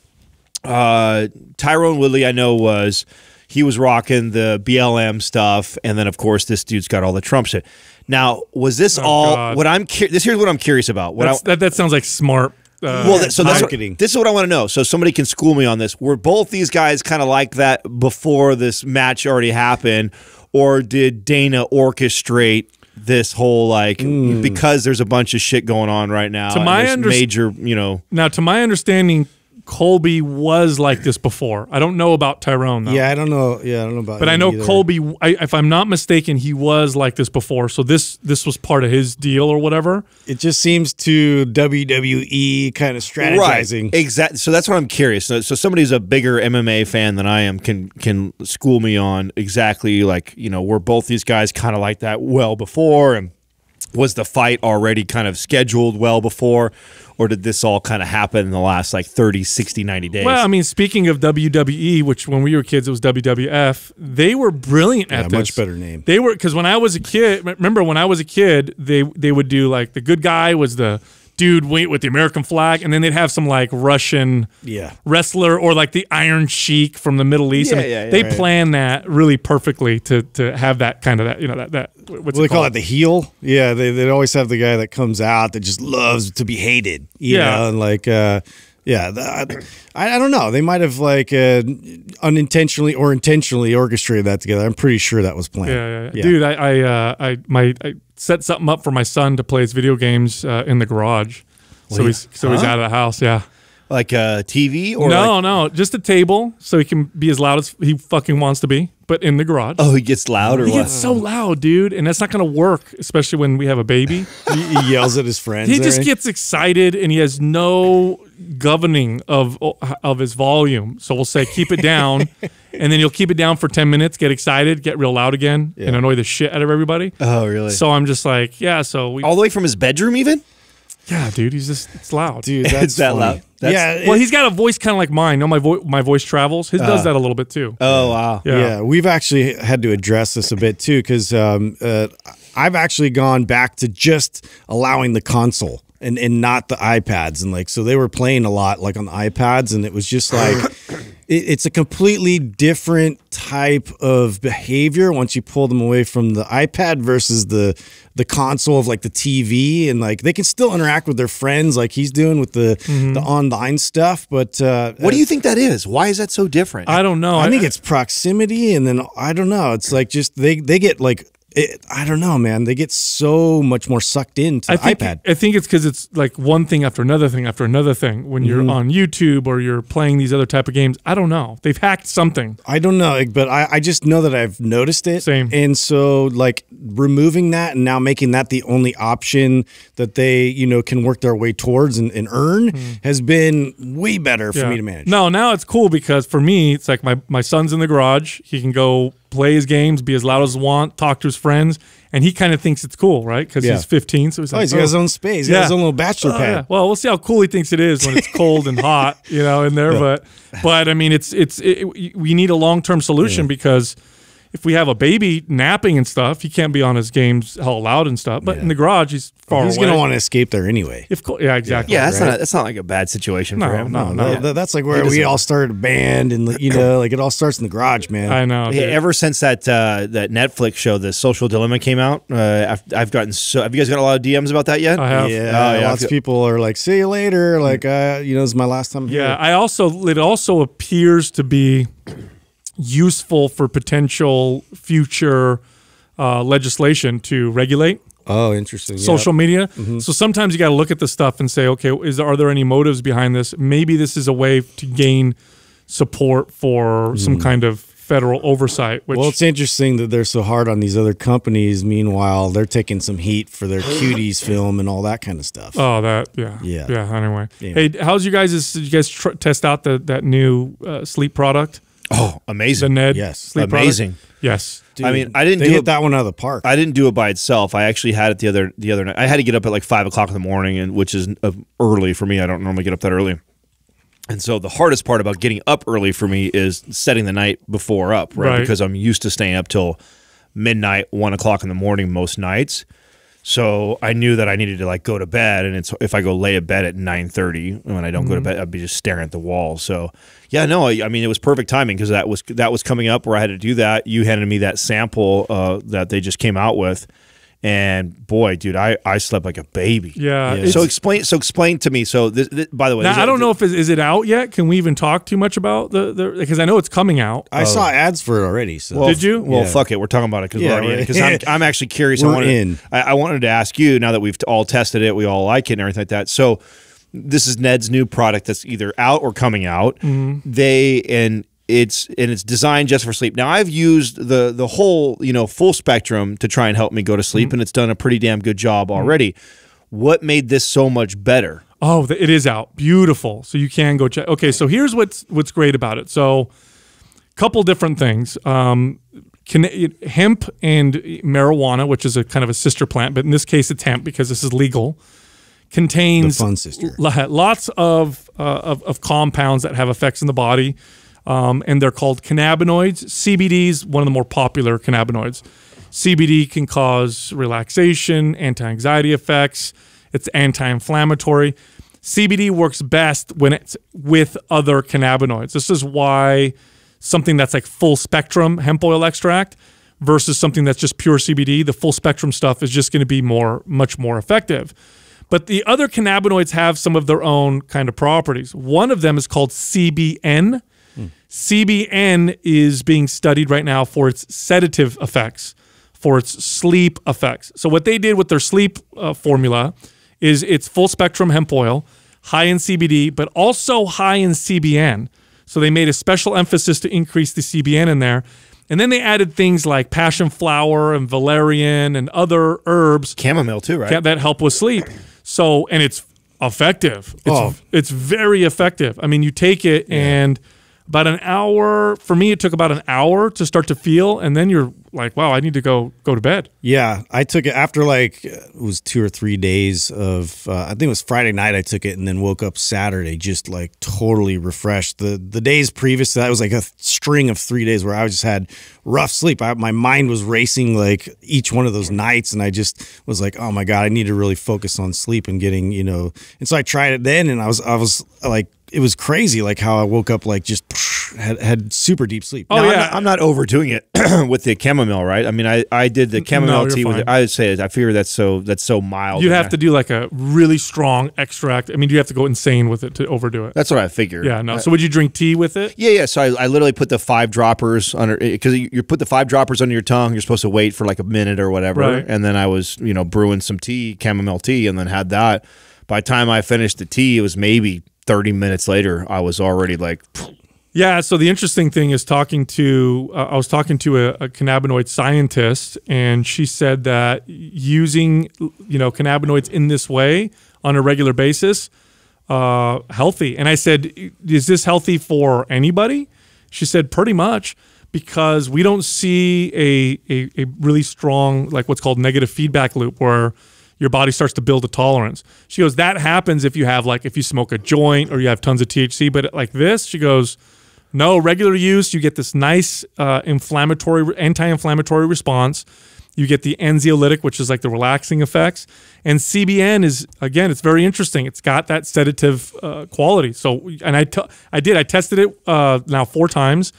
uh, Tyrone Woodley, I know, was he was rocking the BLM stuff, and then of course this dude's got all the Trump shit. Now, was this oh, all? God. What I'm this here's what I'm curious about. What I, that, that sounds like smart. Uh, well, that, so that's what, this is what I want to know. So somebody can school me on this. Were both these guys kind of like that before this match already happened, or did Dana orchestrate this whole like mm. because there's a bunch of shit going on right now. To my major, you know. Now, to my understanding, Colby was like this before. I don't know about Tyrone. Though. Yeah, I don't know. Yeah, I don't know about. But I know either. Colby. I, if I'm not mistaken, he was like this before. So this this was part of his deal or whatever. It just seems to WWE kind of strategizing. Right. Exactly. So that's what I'm curious. So, so somebody who's a bigger MMA fan than I am can can school me on exactly like you know were both these guys kind of like that well before and was the fight already kind of scheduled well before or did this all kind of happen in the last like 30, 60, 90 days? Well, I mean, speaking of WWE, which when we were kids it was WWF, they were brilliant yeah, at this. Much better name. They were because when I was a kid, remember when I was a kid, they they would do like the good guy was the dude wait, with the American flag, and then they'd have some like Russian yeah. wrestler or like the Iron Sheik from the Middle East. Yeah, I mean, yeah, they right. plan that really perfectly to to have that kind of that you know that that what's well, they call it the heel. Yeah, they they always have the guy that comes out that just loves to be hated. yeah, know? and like. Uh, yeah, the, I, I, don't know. They might have like uh, unintentionally or intentionally orchestrated that together. I'm pretty sure that was planned. Yeah, yeah, yeah. dude. I, I, uh, I, my, I, set something up for my son to play his video games uh, in the garage. Well, so yeah. he's so huh? he's out of the house. Yeah. Like a uh, TV or no, like no, just a table so he can be as loud as he fucking wants to be, but in the garage. Oh, he gets loud or he what? gets so loud, dude, and that's not gonna work, especially when we have a baby. he, yells at his friends. He just gets excited and he has no governing of of his volume. So we'll say keep it down, and then you'll keep it down for ten minutes, get excited, get real loud again, yeah. and annoy the shit out of everybody. Oh, really? So I'm just like, yeah. So we all the way from his bedroom, even. Yeah, dude, he's just it's loud. Dude, that's that funny. loud. That's, yeah. Well, he's got a voice kind of like mine. No, my voice my voice travels. His uh, does that a little bit too. Oh wow. Yeah. yeah. We've actually had to address this a bit too because um, uh, I've actually gone back to just allowing the console and and not the iPads and like so they were playing a lot like on the iPads and it was just like it, it's a completely different type of behavior once you pull them away from the iPad versus the the console of like the TV and like they can still interact with their friends like he's doing with the mm-hmm. the online stuff but uh, what do you uh, think that is why is that so different I don't know I, I think I, it's proximity and then I don't know it's like just they they get like it, I don't know, man. They get so much more sucked into I think, iPad. I think it's because it's like one thing after another thing after another thing. When you're mm-hmm. on YouTube or you're playing these other type of games, I don't know. They've hacked something. I don't know, but I, I just know that I've noticed it. Same. And so, like removing that and now making that the only option that they you know can work their way towards and, and earn mm. has been way better yeah. for me to manage. No, now it's cool because for me, it's like my my son's in the garage. He can go play his games, be as loud as he want, talk to his friends, and he kind of thinks it's cool, right? Because yeah. he's 15, so he's oh, like, he's got his oh. own space, he yeah. his own little bachelor oh, pad. Yeah. Well, we'll see how cool he thinks it is when it's cold and hot, you know, in there. But but I mean, it's it's it, we need a long term solution because if we have a baby napping and stuff, he can't be on his games all loud and stuff. But yeah. in the garage, he's far. He's away. gonna want to escape there anyway. If yeah, exactly. Yeah, that's right? not that's not like a bad situation no, for him. No, no, no. that's like where we all started a band, and you know, like it all starts in the garage, man. I know. Yeah, ever since that uh, that Netflix show, The Social Dilemma came out, uh, I've, I've gotten so. Have you guys got a lot of DMs about that yet? I have. Yeah, oh, yeah lots of people are like, "See you later." Like, mm. uh, you know, this is my last time. Yeah, here. I also it also appears to be useful for potential future uh, legislation to regulate. Oh, interesting. Social yep. media. Mm -hmm. So sometimes you got to look at the stuff and say, okay, is are there any motives behind this? Maybe this is a way to gain support for mm. some hmm. kind of federal oversight. well, it's interesting that they're so hard on these other companies. Meanwhile, they're taking some heat for their cuties film and all that kind of stuff. Oh, that yeah, yeah, yeah. Anyway, anyway. hey, how's you guys? Did you guys test out the, that new uh, sleep product? Oh, amazing! The Ned, yes, sleep amazing, product. yes. Dude, I mean, I didn't do it, that one out of the park. I didn't do it by itself. I actually had it the other the other night. I had to get up at like five o'clock in the morning, and which is uh, early for me. I don't normally get up that early. And so the hardest part about getting up early for me is setting the night before up, right? right. Because I'm used to staying up till midnight, one o'clock in the morning most nights. So I knew that I needed to like go to bed, and it's if I go lay a bed at nine thirty when I don't mm -hmm. go to mm-hmm. bed, I'd be just staring at the wall. So yeah, no, I, I mean it was perfect timing because that was that was coming up where I had to do that. You handed me that sample uh, that they just came out with, and boy, dude, I, I slept like a baby. Yeah. yeah. So explain so explain to me. So this, this by the way, now, I don't know if is, it out yet. Can we even talk too much about the the because I know it's coming out. I uh, saw oh. ads for it already. So well, did you? Well, yeah. fuck it, we're talking about it because yeah, we're already because I'm, I'm actually curious. We're I wanted, in. I, I wanted to ask you now that we've all tested it, we all like it and everything like that. So this is Ned's new product that's either out or coming out. Mm -hmm. They and it's and it's designed just for sleep. Now I've used the the whole you know full spectrum to try and help me go to sleep, mm -hmm. and it's done a pretty damn good job mm-hmm. already. Mm -hmm. What made this so much better? Oh, it is out, beautiful. So you can go check. Okay, so here's what's what's great about it. So, couple different things. Um, can, hemp and marijuana, which is a kind of a sister plant, but in this case it's hemp because this is legal. Contains the fun sister. lots of, uh, of of compounds that have effects in the body um, and they're called cannabinoids. CBD is one of the more popular cannabinoids. CBD can cause relaxation, anti anxiety effects, it's anti inflammatory. CBD works best when it's with other cannabinoids. This is why something that's like full spectrum hemp oil extract versus something that's just pure CBD, the full spectrum stuff is just going to be more much more effective. But the other cannabinoids have some of their own kind of properties. One of them is called CBN, CBN is being studied right now for its sedative effects, for its sleep effects. So, what they did with their sleep uh, formula is it's full spectrum hemp oil, high in CBD, but also high in CBN. So, they made a special emphasis to increase the CBN in there. And then they added things like passion flower and valerian and other herbs. Chamomile, too, right? That help with sleep. So, and it's effective. It's, oh. it's very effective. I mean, you take it yeah. and about an hour for me it took about an hour to start to feel and then you're like wow i need to go go to bed yeah i took it after like it was two or three days of uh, i think it was friday night i took it and then woke up saturday just like totally refreshed the the days previous to that was like a string of three days where i just had rough sleep I, my mind was racing like each one of those nights and i just was like oh my god i need to really focus on sleep and getting you know and so i tried it then and i was i was like it was crazy like how I woke up like just had, had super deep sleep. Oh now, yeah, I'm not, I'm not, overdoing it with the chamomile, right? I mean, I, I did the chamomile no, tea with. I would say I figure that's so that's so mild. You'd have I, to do like a really strong extract. I mean, you have to go insane with it to overdo it. That's what I figured. Yeah, no. I, uh, so would you drink tea with it? Yeah, yeah. So I, I literally put the five droppers under because eh, you, you put the five droppers under your tongue. You're supposed to wait for like a minute or whatever, right. and then I was you know brewing some tea, chamomile tea, and then had that. By the time I finished the tea, it was maybe 30 minutes later, I was already like. Yeah. So the interesting thing is talking to, uh, I was talking to a, a, cannabinoid scientist, and she said that using, you know, cannabinoids in this way on a regular basis, uh, healthy. And I said, is this healthy for anybody? She said, pretty much, because we don't see a, a, a really strong, like what's called negative feedback loop where, your body starts to build a tolerance. She goes, that happens if you have like if you smoke a joint or you have tons of THC, but like this, she goes, no, regular use, you get this nice uh, inflammatory anti-inflammatory response. You get the anxiolytic, which is like the relaxing effects, and CBN is again, it's very interesting. It's got that sedative uh, quality. So, and I, I did, I tested it uh, now four times.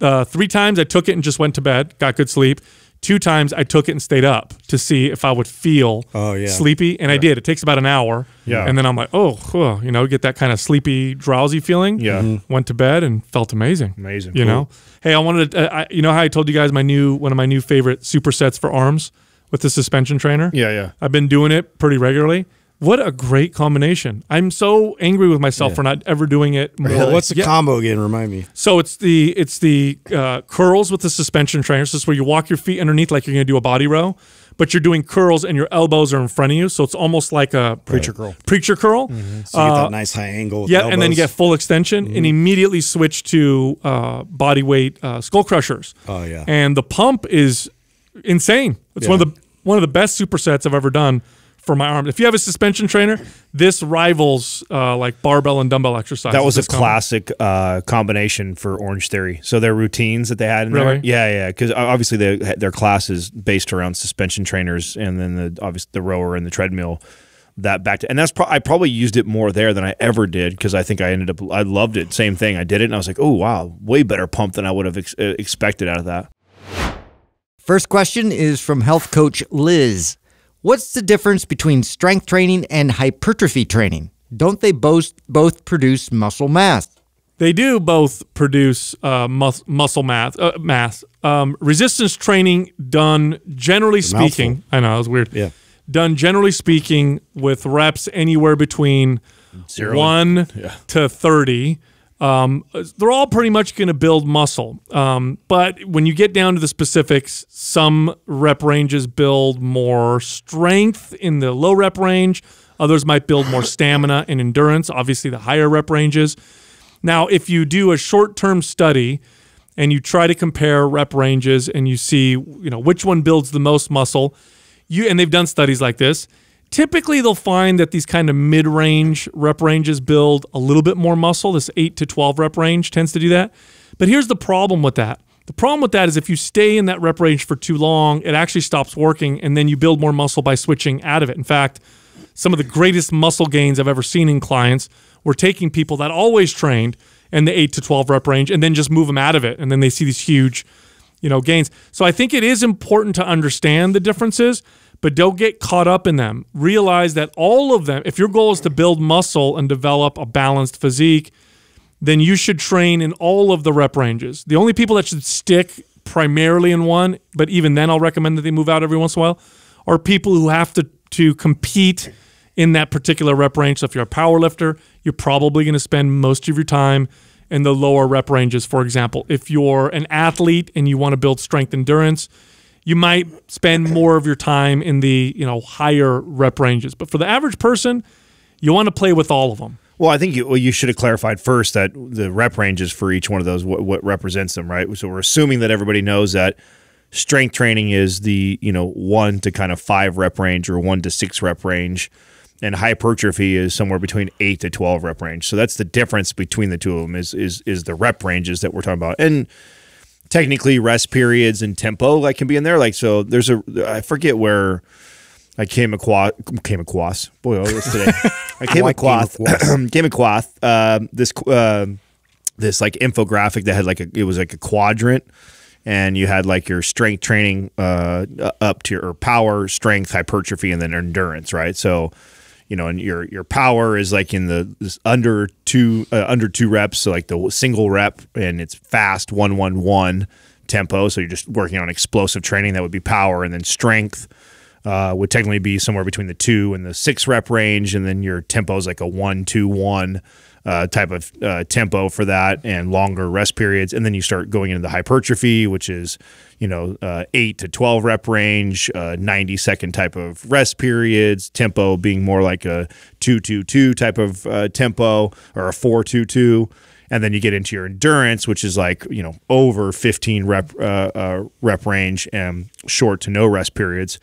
Uh, three times I took it and just went to bed, got good sleep. Two times I took it and stayed up to see if I would feel oh, yeah. sleepy, and yeah. I did. It takes about an hour, yeah. and then I'm like, oh, you know, get that kind of sleepy, drowsy feeling. Yeah, mm -hmm. went to bed and felt amazing. Amazing, you cool. know. Hey, I wanted to, uh, I, you know how I told you guys my new one of my new favorite supersets for arms with the suspension trainer. Yeah, yeah. I've been doing it pretty regularly. What a great combination. I'm so angry with myself yeah. for not ever doing it more. Really? What's the yeah. combo again? Remind me. So it's the it's the uh, curls with the suspension trainer. So is where you walk your feet underneath like you're going to do a body row, but you're doing curls and your elbows are in front of you. So it's almost like a preacher right. curl. Preacher curl. Mm-hmm. So you get uh, that nice high angle. yeah, and then you get full extension mm-hmm. and immediately switch to uh, body weight uh, skull crushers. Oh yeah. And the pump is insane. It's yeah. one of the one of the best supersets I've ever done for my arm, If you have a suspension trainer, this rivals uh, like barbell and dumbbell exercise. That was a classic uh, combination for Orange Theory. So their routines that they had in really? there. Yeah, yeah. Because obviously they, their class is based around suspension trainers and then the obvious the rower and the treadmill. That back to and that's pro I probably used it more there than I ever did because I think I ended up I loved it. Same thing. I did it and I was like, oh wow, way better pump than I would have ex expected out of that. First question is from health coach Liz. What's the difference between strength training and hypertrophy training? Don't they both both produce muscle mass? They do both produce uh, mus muscle mass. Uh, mass. Um, resistance training done generally speaking. I know it was weird. Yeah. Done generally speaking with reps anywhere between Zero. one yeah. to thirty um, they're all pretty much going to build muscle. Um, but when you get down to the specifics, some rep ranges build more strength in the low rep range. Others might build more stamina and endurance, obviously, the higher rep ranges. Now, if you do a short term study and you try to compare rep ranges and you see you know, which one builds the most muscle, you, and they've done studies like this, typically they'll find that these kind of mid-range rep ranges build a little bit more muscle. This 8 to 12 rep range tends to do that. But here's the problem with that. The problem with that is if you stay in that rep range for too long, it actually stops working and then you build more muscle by switching out of it. In fact, some of the greatest muscle gains I've ever seen in clients were taking people that always trained in the 8 to 12 rep range and then just move them out of it and then they see these huge, you know, gains. So I think it is important to understand the differences but don't get caught up in them. Realize that all of them, if your goal is to build muscle and develop a balanced physique, then you should train in all of the rep ranges. The only people that should stick primarily in one, but even then I'll recommend that they move out every once in a while, are people who have to, to compete in that particular rep range. So if you're a power lifter, you're probably going to spend most of your time in the lower rep ranges, for example. If you're an athlete and you want to build strength endurance, you might spend more of your time in the you know higher rep ranges. But for the average person, you want to play with all of them. Well, I think you, well, you should have clarified first that the rep ranges for each one of those what, what represents them, right? So we're assuming that everybody knows that strength training is the you know one to kind of five rep range or one to six rep range, and hypertrophy is somewhere between eight to twelve rep range. So that's the difference between the two of them is is is the rep ranges that we're talking about and technically rest periods and tempo like can be in there. Like so, there's a I forget where I came across came across boy oh this today I came across came across uh, this uh, this like infographic that had like a it was like a quadrant and you had like your strength training uh, up to your power strength hypertrophy and then endurance right so you know, and your your power is like in the under two uh, under two reps, so like the single rep, and it's fast one one one tempo. So you're just working on explosive training that would be power, and then strength uh, would technically be somewhere between the two and the six rep range, and then your tempo is like a one two one uh, type of uh, tempo for that and longer rest periods. And then you start going into the hypertrophy, which is, you know, uh, eight to 12 rep range, uh, 90 second type of rest periods, tempo being more like a 2 2 2 type of uh, tempo or a 4 2 2. And then you get into your endurance, which is like, you know, over 15 rep, uh, rep range and short to no rest periods.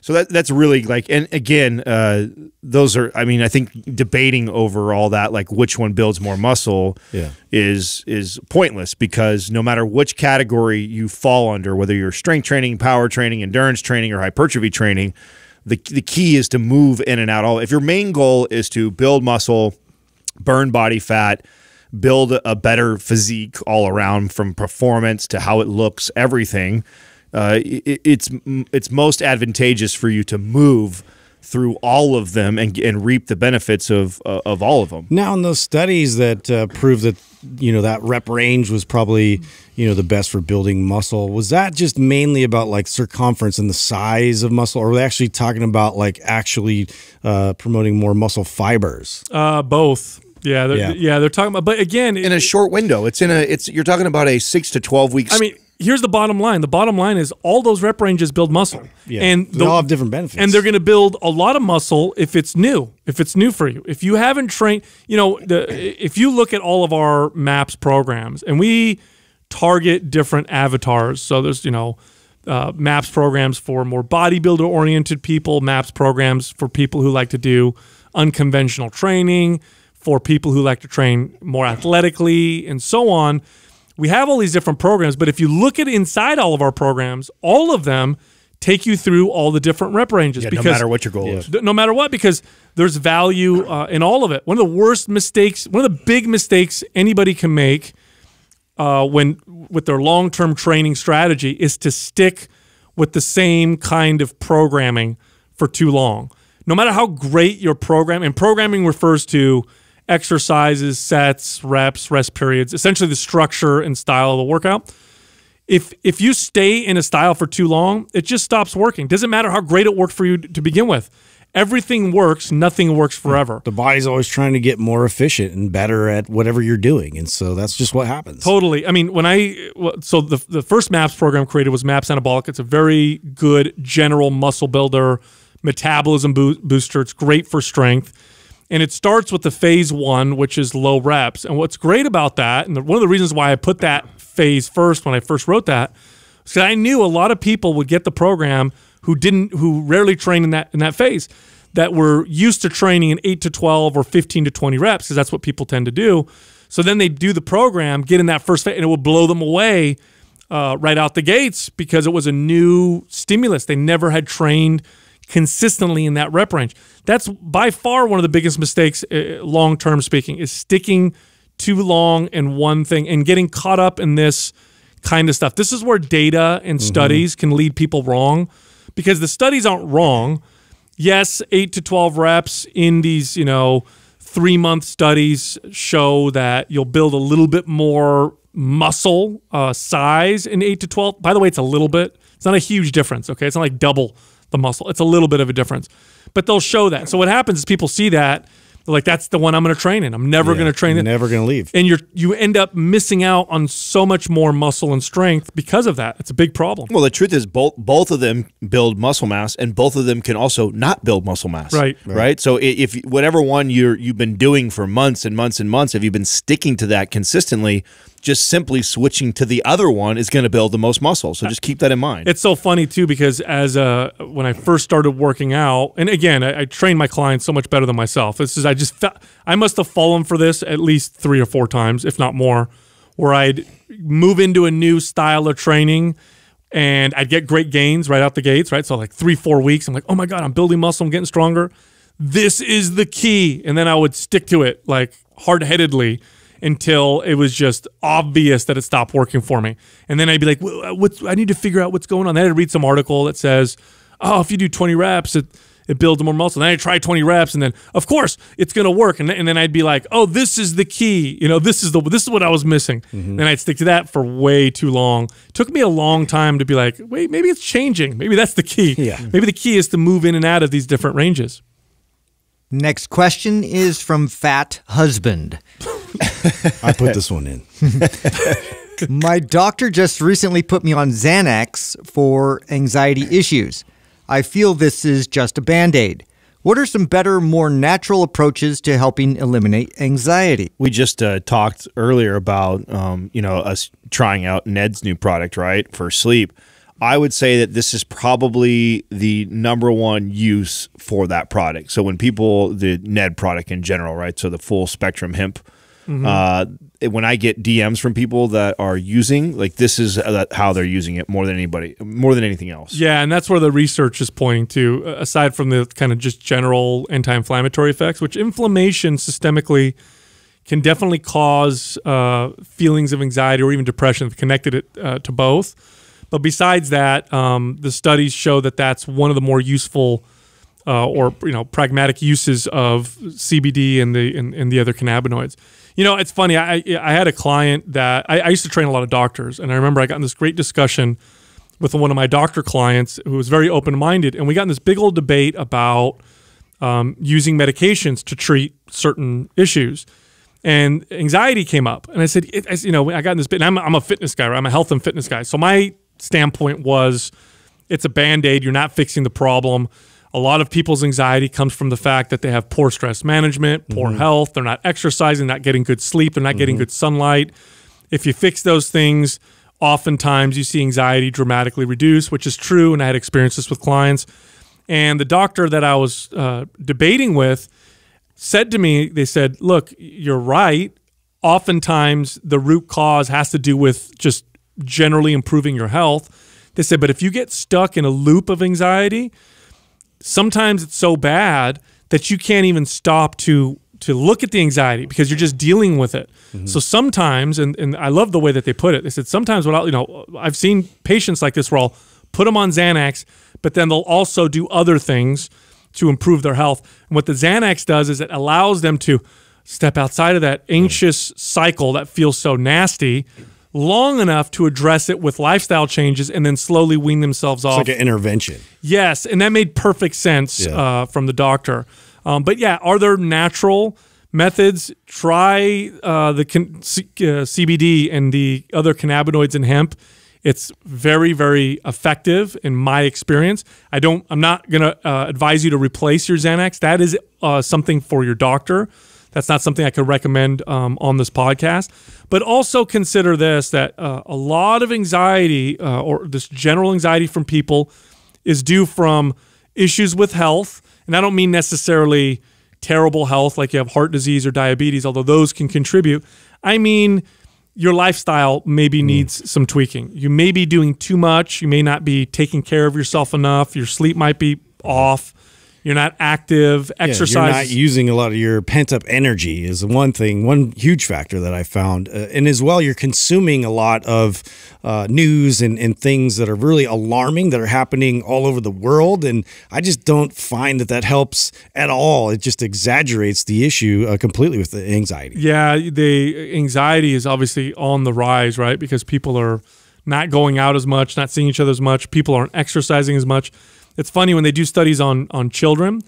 So that that's really like, and again, uh, those are. I mean, I think debating over all that, like which one builds more muscle, yeah. is is pointless because no matter which category you fall under, whether you're strength training, power training, endurance training, or hypertrophy training, the the key is to move in and out. All if your main goal is to build muscle, burn body fat, build a better physique all around from performance to how it looks, everything uh, it, it's it's most advantageous for you to move through all of them and, and reap the benefits of uh, of all of them. Now, in those studies that uh, prove that you know that rep range was probably you know the best for building muscle, was that just mainly about like circumference and the size of muscle, or were they actually talking about like actually uh, promoting more muscle fibers? Uh, both. Yeah, they're, yeah, yeah, They're talking about, but again, in it, a short window, it's in a, it's you're talking about a six to twelve weeks. I mean, here's the bottom line. The bottom line is all those rep ranges build muscle. Yeah. And the, they all have different benefits. And they're going to build a lot of muscle if it's new, if it's new for you. If you haven't trained, you know, the, if you look at all of our MAPS programs and we target different avatars. So there's, you know, uh, MAPS programs for more bodybuilder oriented people, MAPS programs for people who like to do unconventional training, for people who like to train more athletically, and so on we have all these different programs, but if you look at inside all of our programs, all of them take you through all the different rep ranges. Yeah, because, no matter what your goal yeah. is. No matter what, because there's value uh, in all of it. One of the worst mistakes, one of the big mistakes anybody can make uh, when with their long term training strategy is to stick with the same kind of programming for too long. No matter how great your program, and programming refers to exercises, sets, reps, rest periods, essentially the structure and style of the workout. If if you stay in a style for too long, it just stops working. Doesn't matter how great it worked for you to begin with. Everything works, nothing works hmm. forever. The body's always trying to get more efficient and better at whatever you're doing, and so that's just what happens. Totally. I mean, when I so the the first MAPS program created was MAPS Anabolic. It's a very good general muscle builder, metabolism booster. It's great for strength and it starts with the phase one, which is low reps. And what's great about that, and one of the reasons why I put that phase first when I first wrote that, because I knew a lot of people would get the program who didn't, who rarely train in that in that phase, that were used to training in eight to twelve or fifteen to twenty reps, because that's what people tend to do. So then they do the program, get in that first phase, and it will blow them away uh, right out the gates because it was a new stimulus. They never had trained consistently in that rep range. That's by far one of the biggest mistakes, uh, long term speaking, is sticking too long in one thing and getting caught up in this kind of stuff. This is where data and mm -hmm. studies can lead people wrong because the studies aren't wrong. Yes, eight to 12 reps in these, you know, three month studies show that you'll build a little bit more muscle uh, size in eight to 12. By the way, it's a little bit, it's not a huge difference, okay? It's not like double the muscle. It's a little bit of a difference, but they'll show that. So what happens is people see that they're like, "That's the one I'm going to train in. I'm never yeah, going to train it. Never going to leave." And you you end up missing out on so much more muscle and strength because of that. It's a big problem. Well, the truth is, both both of them build muscle mass, and both of them can also not build muscle mass. Right. Right. right? So if whatever one you you've been doing for months and months and months, if you've been sticking to that consistently just simply switching to the other one is going to build the most muscle. So uh, just keep that in mind. It's so funny too because as uh, when I first started working out, and again, I, I trained my clients so much better than myself. This is I just felt I must have fallen for this at least three or four times, if not more, where I'd move into a new style of training. And I'd get great gains right out the gates, right? So like three, four weeks, I'm like, oh my god, I'm building muscle, I'm getting stronger. This is the key, and then I would stick to it like hard headedly until it was just obvious that it stopped working for me. And then I'd be like, what's, I need to figure out what's going on. Then I'd read some article that says, oh, if you do 20 reps, it, it builds more muscle. And then I try 20 reps, and then of course it's gonna work. And, th- and then I'd be like, oh, this is the key. You know, this is the this is what I was missing. Mm-hmm. And I'd stick to that for way too long. It took me a long time to be like, wait, maybe it's changing. Maybe that's the key. Yeah. Maybe the key is to move in and out of these different ranges. Next question is from Fat Husband. I put this one in. My doctor just recently put me on Xanax for anxiety issues. I feel this is just a band aid. What are some better, more natural approaches to helping eliminate anxiety? We just uh, talked earlier about um, you know us trying out Ned's new product, right, for sleep. I would say that this is probably the number one use for that product. So when people the Ned product in general, right, so the full spectrum hemp Mm-hmm. Uh, when I get DMs from people that are using, like this is uh, how they're using it more than anybody, more than anything else. Yeah, and that's where the research is pointing to. Uh, aside from the kind of just general anti-inflammatory effects, which inflammation systemically can definitely cause uh, feelings of anxiety or even depression. Connected it uh, to both. But besides that, um, the studies show that that's one of the more useful uh, or you know pragmatic uses of CBD and the and, and the other cannabinoids. You know, it's funny. I I had a client that I, I used to train a lot of doctors, and I remember I got in this great discussion with one of my doctor clients who was very open minded, and we got in this big old debate about um, using medications to treat certain issues. And anxiety came up, and I said, it, I, you know, I got in this bit, I'm, am a fitness guy, right? I'm a health and fitness guy, so my standpoint was, it's a band aid. You're not fixing the problem a lot of people's anxiety comes from the fact that they have poor stress management, poor mm -hmm. health, they're not exercising, not getting good sleep, they're not mm -hmm. getting mm-hmm. good sunlight. If you fix those things, oftentimes you see anxiety dramatically reduce, which is true. And I had experiences with clients. And the doctor that I was uh, debating with said to me, they said, Look, you're right. Oftentimes the root cause has to do with just generally improving your health. They said, But if you get stuck in a loop of anxiety, sometimes it's so bad that you can't even stop to to look at the anxiety because you're just dealing with it. Mm -hmm. So sometimes, and, and I love the way that they put it. They said sometimes what I'll, you know I've seen patients like this where I'll put them on Xanax, but then they'll also do other things to improve their health. And what the Xanax does is it allows them to step outside of that anxious cycle that feels so nasty long enough to address it with lifestyle changes and then slowly wean themselves it's off. like an intervention. Yes, and that made perfect sense yeah. uh, from the doctor. Um, but yeah, are there natural methods? Try uh, the uh, CBD and the other cannabinoids in hemp. It's very, very effective in my experience. I don't. I'm not gonna uh, advise you to replace your Xanax. That is uh, something for your doctor that's not something I could recommend um, on this podcast. But also consider this that uh, a lot of anxiety uh, or this general anxiety from people is due from issues with health. And I don't mean necessarily terrible health, like you have heart disease or diabetes, although those can contribute. I mean, your lifestyle maybe mm. needs some tweaking. You may be doing too much. You may not be taking care of yourself enough. Your sleep might be off. You're not active. Exercise. Yeah, you're not using a lot of your pent up energy is one thing, one huge factor that I found. Uh, and as well, you're consuming a lot of uh, news and, and things that are really alarming that are happening all over the world. And I just don't find that that helps at all. It just exaggerates the issue uh, completely with the anxiety. Yeah, the anxiety is obviously on the rise, right? Because people are not going out as much, not seeing each other as much. People aren't exercising as much it's funny when they do studies on on children,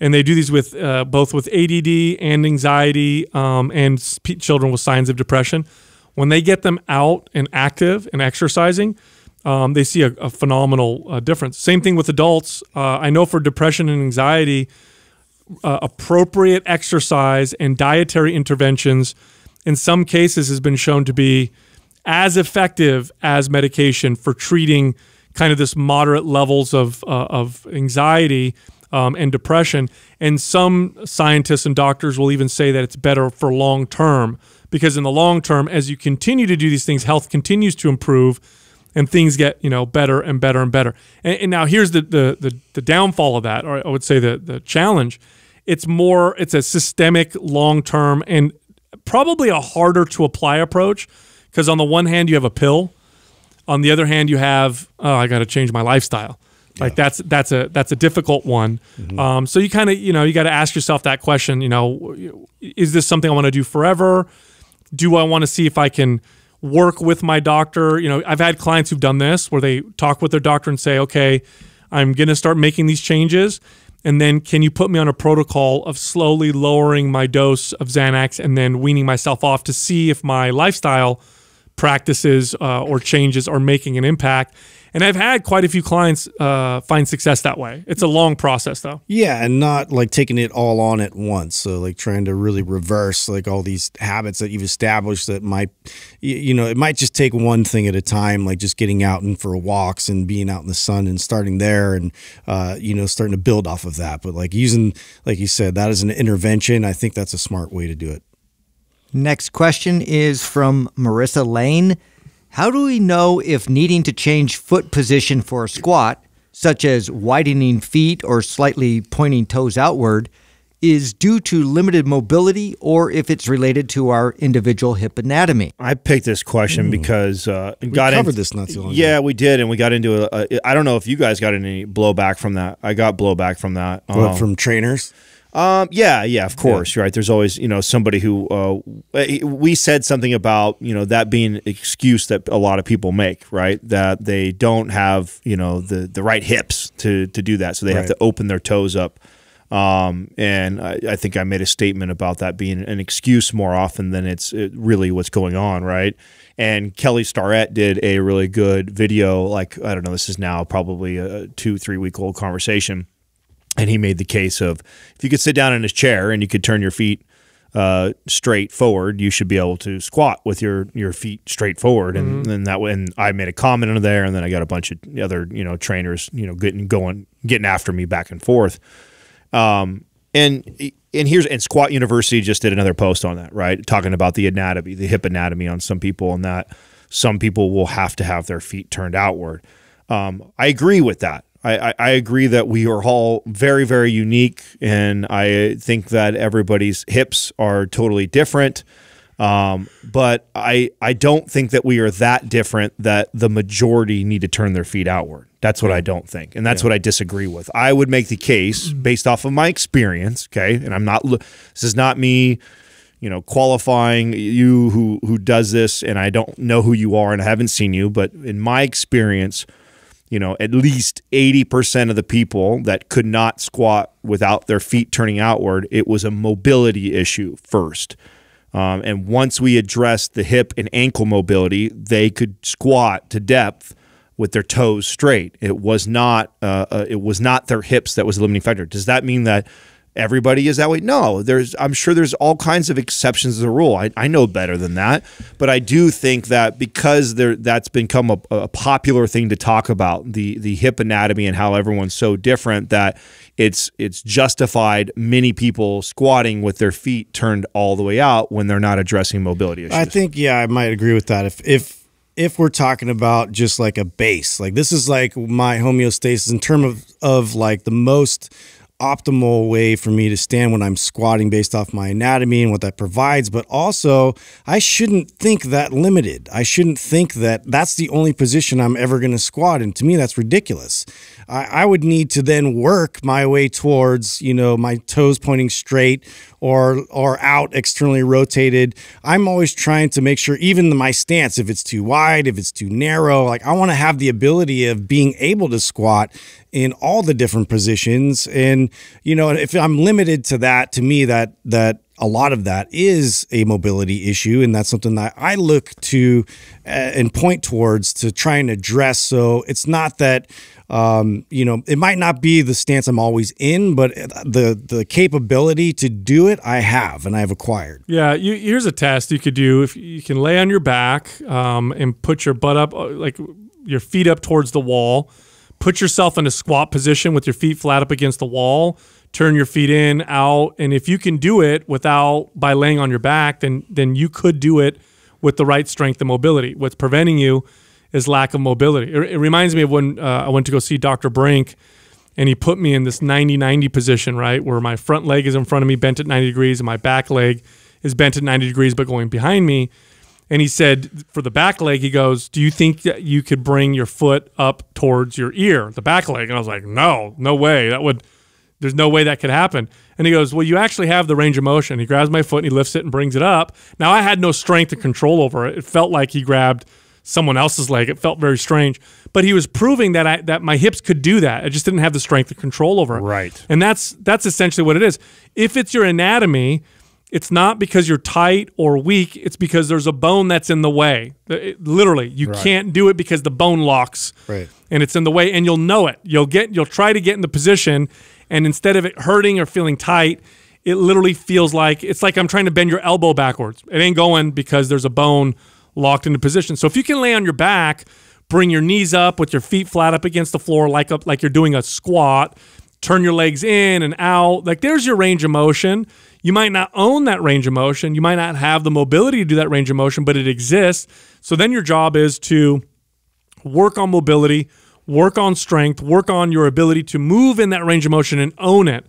and they do these with uh, both with ADD and anxiety um, and children with signs of depression. When they get them out and active and exercising, um, they see a, a phenomenal uh, difference. Same thing with adults. Uh, I know for depression and anxiety, uh, appropriate exercise and dietary interventions, in some cases, has been shown to be as effective as medication for treating kind of this moderate levels of uh, of anxiety um, and depression. And some scientists and doctors will even say that it's better for long term because in the long term, as you continue to do these things, health continues to improve and things get you know better and better and better. And, and now here's the, the, the the downfall of that, or I would say the the challenge. It's more it's a systemic long term and probably a harder to apply approach because on the one hand you have a pill on the other hand, you have oh, I got to change my lifestyle. Yeah. Like that's that's a that's a difficult one. Mm -hmm. um, so you kind of you know you got to ask yourself that question. You know, is this something I want to do forever? Do I want to see if I can work with my doctor? You know, I've had clients who've done this where they talk with their doctor and say, okay, I'm going to start making these changes. And then, can you put me on a protocol of slowly lowering my dose of Xanax and then weaning myself off to see if my lifestyle practices uh, or changes are making an impact. And I've had quite a few clients uh, find success that way. It's a long process, though. Yeah, and not like taking it all on at once. So like trying to really reverse like all these habits that you've established that might, you know, it might just take one thing at a time. Like just getting out and for walks and being out in the sun and starting there, and uh, you know, starting to build off of that. But like using, like you said, that as an intervention. I think that's a smart way to do it. Next question is from Marissa Lane. How do we know if needing to change foot position for a squat, such as widening feet or slightly pointing toes outward, is due to limited mobility or if it's related to our individual hip anatomy? I picked this question mm. because uh, we got covered in, this not too long. Yeah, ago. we did, and we got into a, a. I don't know if you guys got any blowback from that. I got blowback from that. What, um, from trainers? Um, yeah, yeah, of course, yeah. right. There's always you know somebody who uh, eh, we said something about you know that being an excuse that a lot of people make, right? That they don't have you know the the right hips to to do that, so they right. have to open their toes up. Um, and I, I, think I made a statement about that being an excuse more often than it's really what's going on, right? And Kelly Starrett did a really good video, like I don't know, this is now probably a two three week old conversation and he made the case of if you could sit down in his chair and you could turn your feet uh, straight forward, you should be able to squat with your your feet straight forward, and mm-hmm. then mm -hmm. that way. And I made a comment under there, and then I got a bunch of other you know trainers you know getting going getting after me back and forth. Um, and and here's and Squat University just did another post on that, right? Talking about the anatomy, the hip anatomy on some people, and that some people will have to have their feet turned outward. Um, I agree with that. I, I, agree that we are all very, very unique, and I think that everybody's hips are totally different. Um, but I, I don't think that we are that different that the majority need to turn their feet outward. That's what I don't think, and that's yeah. what I disagree with. I would make the case mm-hmm. based off of my experience. Okay, and I'm not. This is not me you know qualifying you who who does this and I don't know who you are and I haven't seen you but in my experience you know, at least 80% of the people that could not squat without their feet turning outward, it was a mobility issue first. Um, and once we addressed the hip and ankle mobility, they could squat to depth with their toes straight. It was not uh, uh, it was not their hips that was the limiting factor. Does that mean that everybody is that way. No, there's I'm sure there's all kinds of exceptions to the rule. I, I know better than that, but I do think that because there that's become a, a popular thing to talk about the the hip anatomy and how everyone's so different that it's it's justified many people squatting with their feet turned all the way out when they're not addressing mobility issues. I think yeah, I might agree with that. If if if we're talking about just like a base, like this is like my homeostasis in term of of like the most optimal way for me to stand when I'm squatting based off my anatomy and what that provides. But also, I shouldn't think that limited. I shouldn't think that that's the only position I'm ever going to squat. And to me, that's ridiculous. I, I, would need to then work my way towards, you know, my toes pointing straight or or out externally rotated. I'm always trying to make sure even my stance if it's too wide, if it's too narrow, like I want to have the ability of being able to squat in all the different positions and you know if I'm limited to that to me that that a lot of that is a mobility issue and that's something that i look to uh, and point towards to try and address so it's not that um, you know, it might not be the stance I'm always in, but the the capability to do it I have and I have acquired. Yeah, you, here's a test you could do. If you can lay on your back um, and put your butt up, uh, like your feet up towards the wall, put yourself in a squat position with your feet flat up against the wall. Turn your feet in, out, and if you can do it without by laying on your back, then then you could do it with the right strength and mobility. What's preventing you is lack of mobility. It, it reminds me of when uh, I went to go see Dr. Brink and he put me in this 90 90 position, right? Where my front leg is in front of me, bent at 90 degrees, and my back leg is bent at 90 degrees, but going behind me. And he said, for the back leg, he goes, Do you think that you could bring your foot up towards your ear, the back leg? And I was like, No, no way. That would, there's no way that could happen. And he goes, Well, you actually have the range of motion. He grabs my foot and he lifts it and brings it up. Now, I had no strength or control over it. It felt like he grabbed someone else's leg. It felt very strange, but he was proving that I that my hips could do that. I just didn't have the strength and control over it. Right, and that's that's essentially what it is. If it's your anatomy, it's not because you're tight or weak. It's because there's a bone that's in the way. It, literally, you right. can't do it because the bone locks, right. and it's in the way. And you'll know it. You'll get. You'll try to get in the position, and instead of it hurting or feeling tight, it literally feels like it's like I'm trying to bend your elbow backwards. It ain't going because there's a bone locked into position. So if you can lay on your back, bring your knees up with your feet flat up against the floor, like up like you're doing a squat. Turn your legs in and out. Like there's your range of motion. You might not own that range of motion. You might not have the mobility to do that range of motion, but it exists. So then your job is to work on mobility, work on strength, work on your ability to move in that range of motion and own it.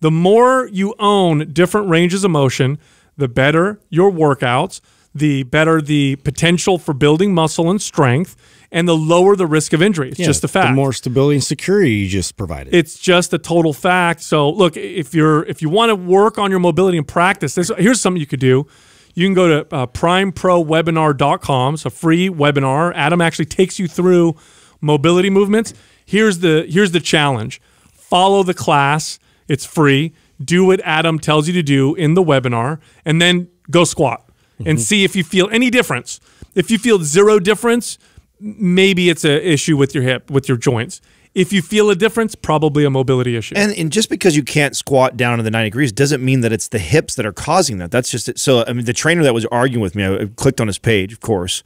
The more you own different ranges of motion, the better your workouts, the better the potential for building muscle and strength and the lower the risk of injury. It's yeah, just a fact. The more stability and security you just provided. It's just a total fact. So look, if you're if you want to work on your mobility and practice, this, here's something you could do. You can go to uh, primeprowebinar.com. It's a free webinar. Adam actually takes you through mobility movements. Here's the here's the challenge. Follow the class. It's free. Do what Adam tells you to do in the webinar and then go squat and mm-hmm. see if you feel any difference. If you feel zero difference, maybe it's an issue with your hip, with your joints. If you feel a difference, probably a mobility issue. And, and just because you can't squat down to the 90 degrees doesn't mean that it's the hips that are causing that. That's just it. So, I mean, the trainer that was arguing with me, I clicked on his page, of course,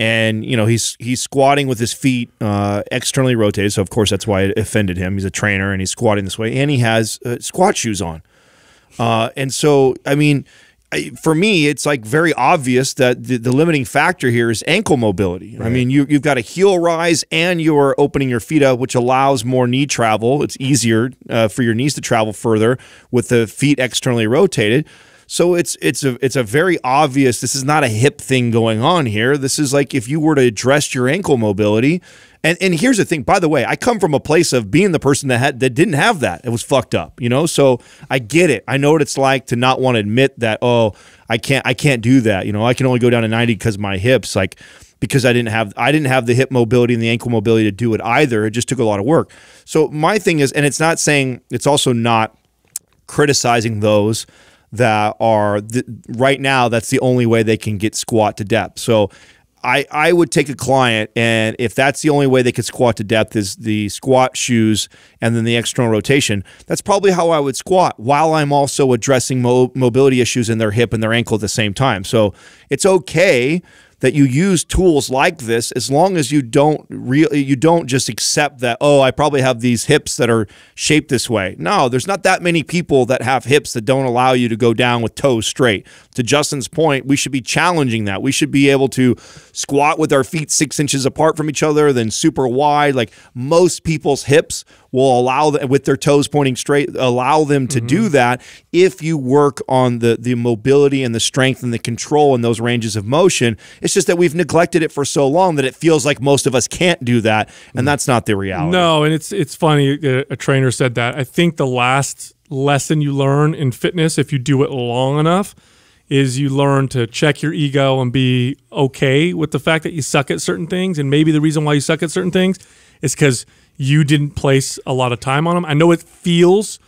and you know he's he's squatting with his feet uh, externally rotated. So of course that's why it offended him. He's a trainer and he's squatting this way, and he has uh, squat shoes on. Uh, and so I mean, I, for me, it's like very obvious that the, the limiting factor here is ankle mobility. Right. I mean, you, have got a heel rise and you're opening your feet up, which allows more knee travel. It's easier uh, for your knees to travel further with the feet externally rotated. So it's it's a it's a very obvious. This is not a hip thing going on here. This is like if you were to address your ankle mobility. And and here's the thing. By the way, I come from a place of being the person that had that didn't have that. It was fucked up, you know. So I get it. I know what it's like to not want to admit that. Oh, I can't. I can't do that. You know, I can only go down to ninety because my hips. Like because I didn't have I didn't have the hip mobility and the ankle mobility to do it either. It just took a lot of work. So my thing is, and it's not saying it's also not criticizing those that are th right now that's the only way they can get squat to depth. So I, I would take a client and if that's the only way they could squat to depth is the squat shoes and then the external rotation that's probably how i would squat while i'm also addressing mo mobility issues in their hip and their ankle at the same time so it's okay that you use tools like this as long as you don't really you don't just accept that oh I probably have these hips that are shaped this way. No, there's not that many people that have hips that don't allow you to go down with toes straight. To Justin's point, we should be challenging that. We should be able to squat with our feet 6 inches apart from each other then super wide like most people's hips will allow that with their toes pointing straight, allow them to mm-hmm. do that if you work on the the mobility and the strength and the control in those ranges of motion. It's just that we've neglected it for so long that it feels like most of us can't do that, and mm. that's not the reality. No, and it's it's funny. Uh, a trainer said that. I think the last lesson you learn in fitness, if you do it long enough is you learn to check your ego and be okay with the fact that you suck at certain things. And maybe the reason why you suck at certain things is because you didn't place a lot of time on them. I know it feels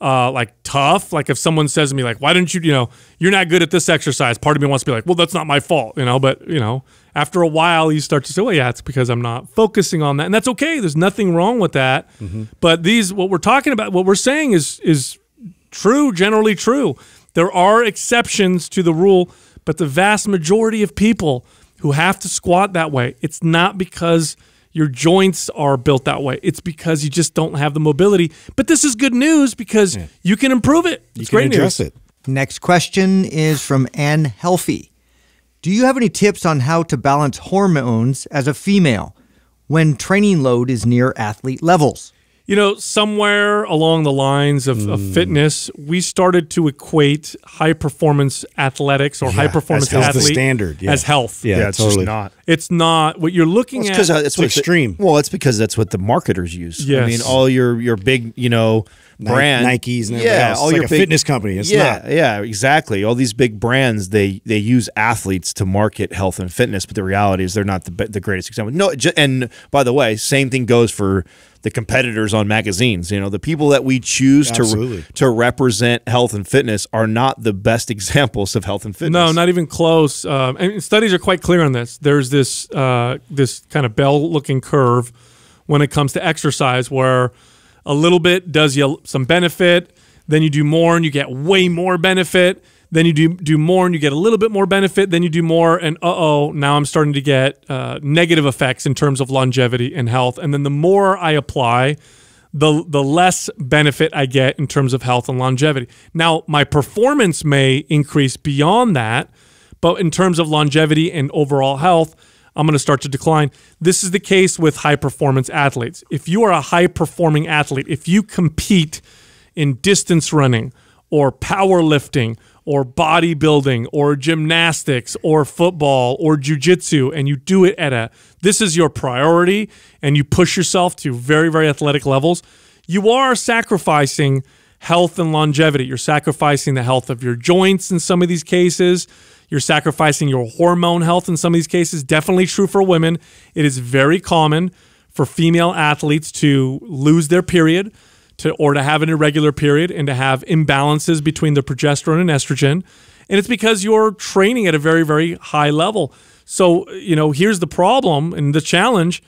uh, like tough. Like if someone says to me, like, why didn't you, you know, you're not good at this exercise. Part of me wants to be like, well, that's not my fault, you know. But you know, after a while, you start to say, well, yeah, it's because I'm not focusing on that, and that's okay. There's nothing wrong with that. Mm -hmm. But these, what we're talking about, what we're saying is is true, generally true. There are exceptions to the rule, but the vast majority of people who have to squat that way, it's not because your joints are built that way. It's because you just don't have the mobility. But this is good news because yeah. you can improve it. It's you can great address news. it. Next question is from Ann Healthy. Do you have any tips on how to balance hormones as a female when training load is near athlete levels? you know, somewhere along the lines of, mm. of, hmm. fitness, we started to equate high performance athletics or yeah, high performance as athlete standard yeah. as health. Yeah, yeah it's totally. not. It's not what you're looking well, it's at. Uh, it's, it's extreme. The, well, it's because that's what the marketers use. Yes. I mean, all your your big, you know, brand Nikes and yeah, else. It's all like your big, fitness company. It's yeah, not. Yeah, exactly. All these big brands they they use athletes to market health and fitness, but the reality is they're not the the greatest example. No, and by the way, same thing goes for the competitors on magazines. You know, the people that we choose Absolutely. to to represent health and fitness are not the best examples of health and fitness. No, not even close. Um, and studies are quite clear on this. There's this uh, this kind of bell looking curve when it comes to exercise where a little bit does you some benefit. Then you do more and you get way more benefit. Then you do do more and you get a little bit more benefit. Then you do more and uh oh, now I'm starting to get uh, negative effects in terms of longevity and health. And then the more I apply, the the less benefit I get in terms of health and longevity. Now my performance may increase beyond that, but in terms of longevity and overall health I'm going to start to decline. This is the case with high performance athletes. If you are a high performing athlete, if you compete in distance running or powerlifting or bodybuilding or gymnastics or football or jujitsu and you do it at a this is your priority and you push yourself to very, very athletic levels, you are sacrificing health and longevity. You're sacrificing the health of your joints in some of these cases. You're sacrificing your hormone health in some of these cases. Definitely true for women. It is very common for female athletes to lose their period to or to have an irregular period and to have imbalances between the progesterone and estrogen. And it's because you're training at a very, very high level. So, you know, here's the problem and the challenge.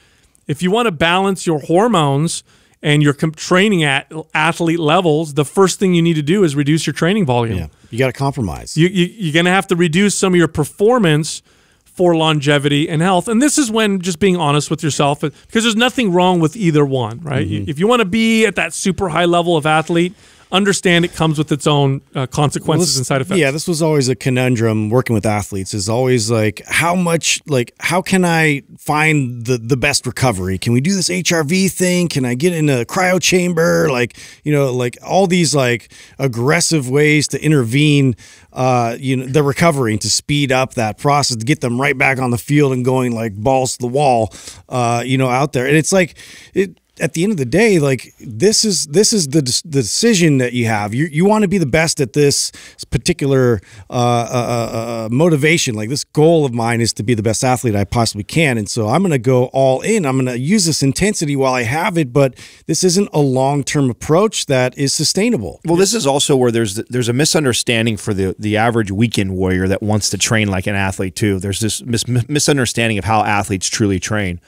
If you want to balance your hormones – and you're training at athlete levels, the first thing you need to do is reduce your training volume. Yeah. You got to compromise. You, you, are going to have to reduce some of your performance for longevity and health. And this is when just being honest with yourself, because uh, there's nothing wrong with either one, right? Mm -hmm. If you want to be at that super high level of athlete, understand it comes with its own uh, consequences well, this, and side effects. Yeah, this was always a conundrum working with athletes. Is always like how much like how can I find the the best recovery? Can we do this HRV thing? Can I get in a cryo chamber? Like you know, like all these like aggressive ways to intervene. Uh, you know, the recovery to speed up that process to get them right back on the field and going like balls to the wall. Uh, you know, out there, and it's like it at the end of the day, like this is this is the, the decision that you have. You you want to be the best at this particular uh, uh, uh, uh, motivation. Like this goal of mine is to be the best athlete I possibly can, and so I'm going to go all in. I'm going to use this intensity while I have it, but this isn't a long term approach that is sustainable. Well, this is also where there's there's a misunderstanding for the the average weekend warrior that wants to train like an athlete too. There's this mis misunderstanding of how athletes truly train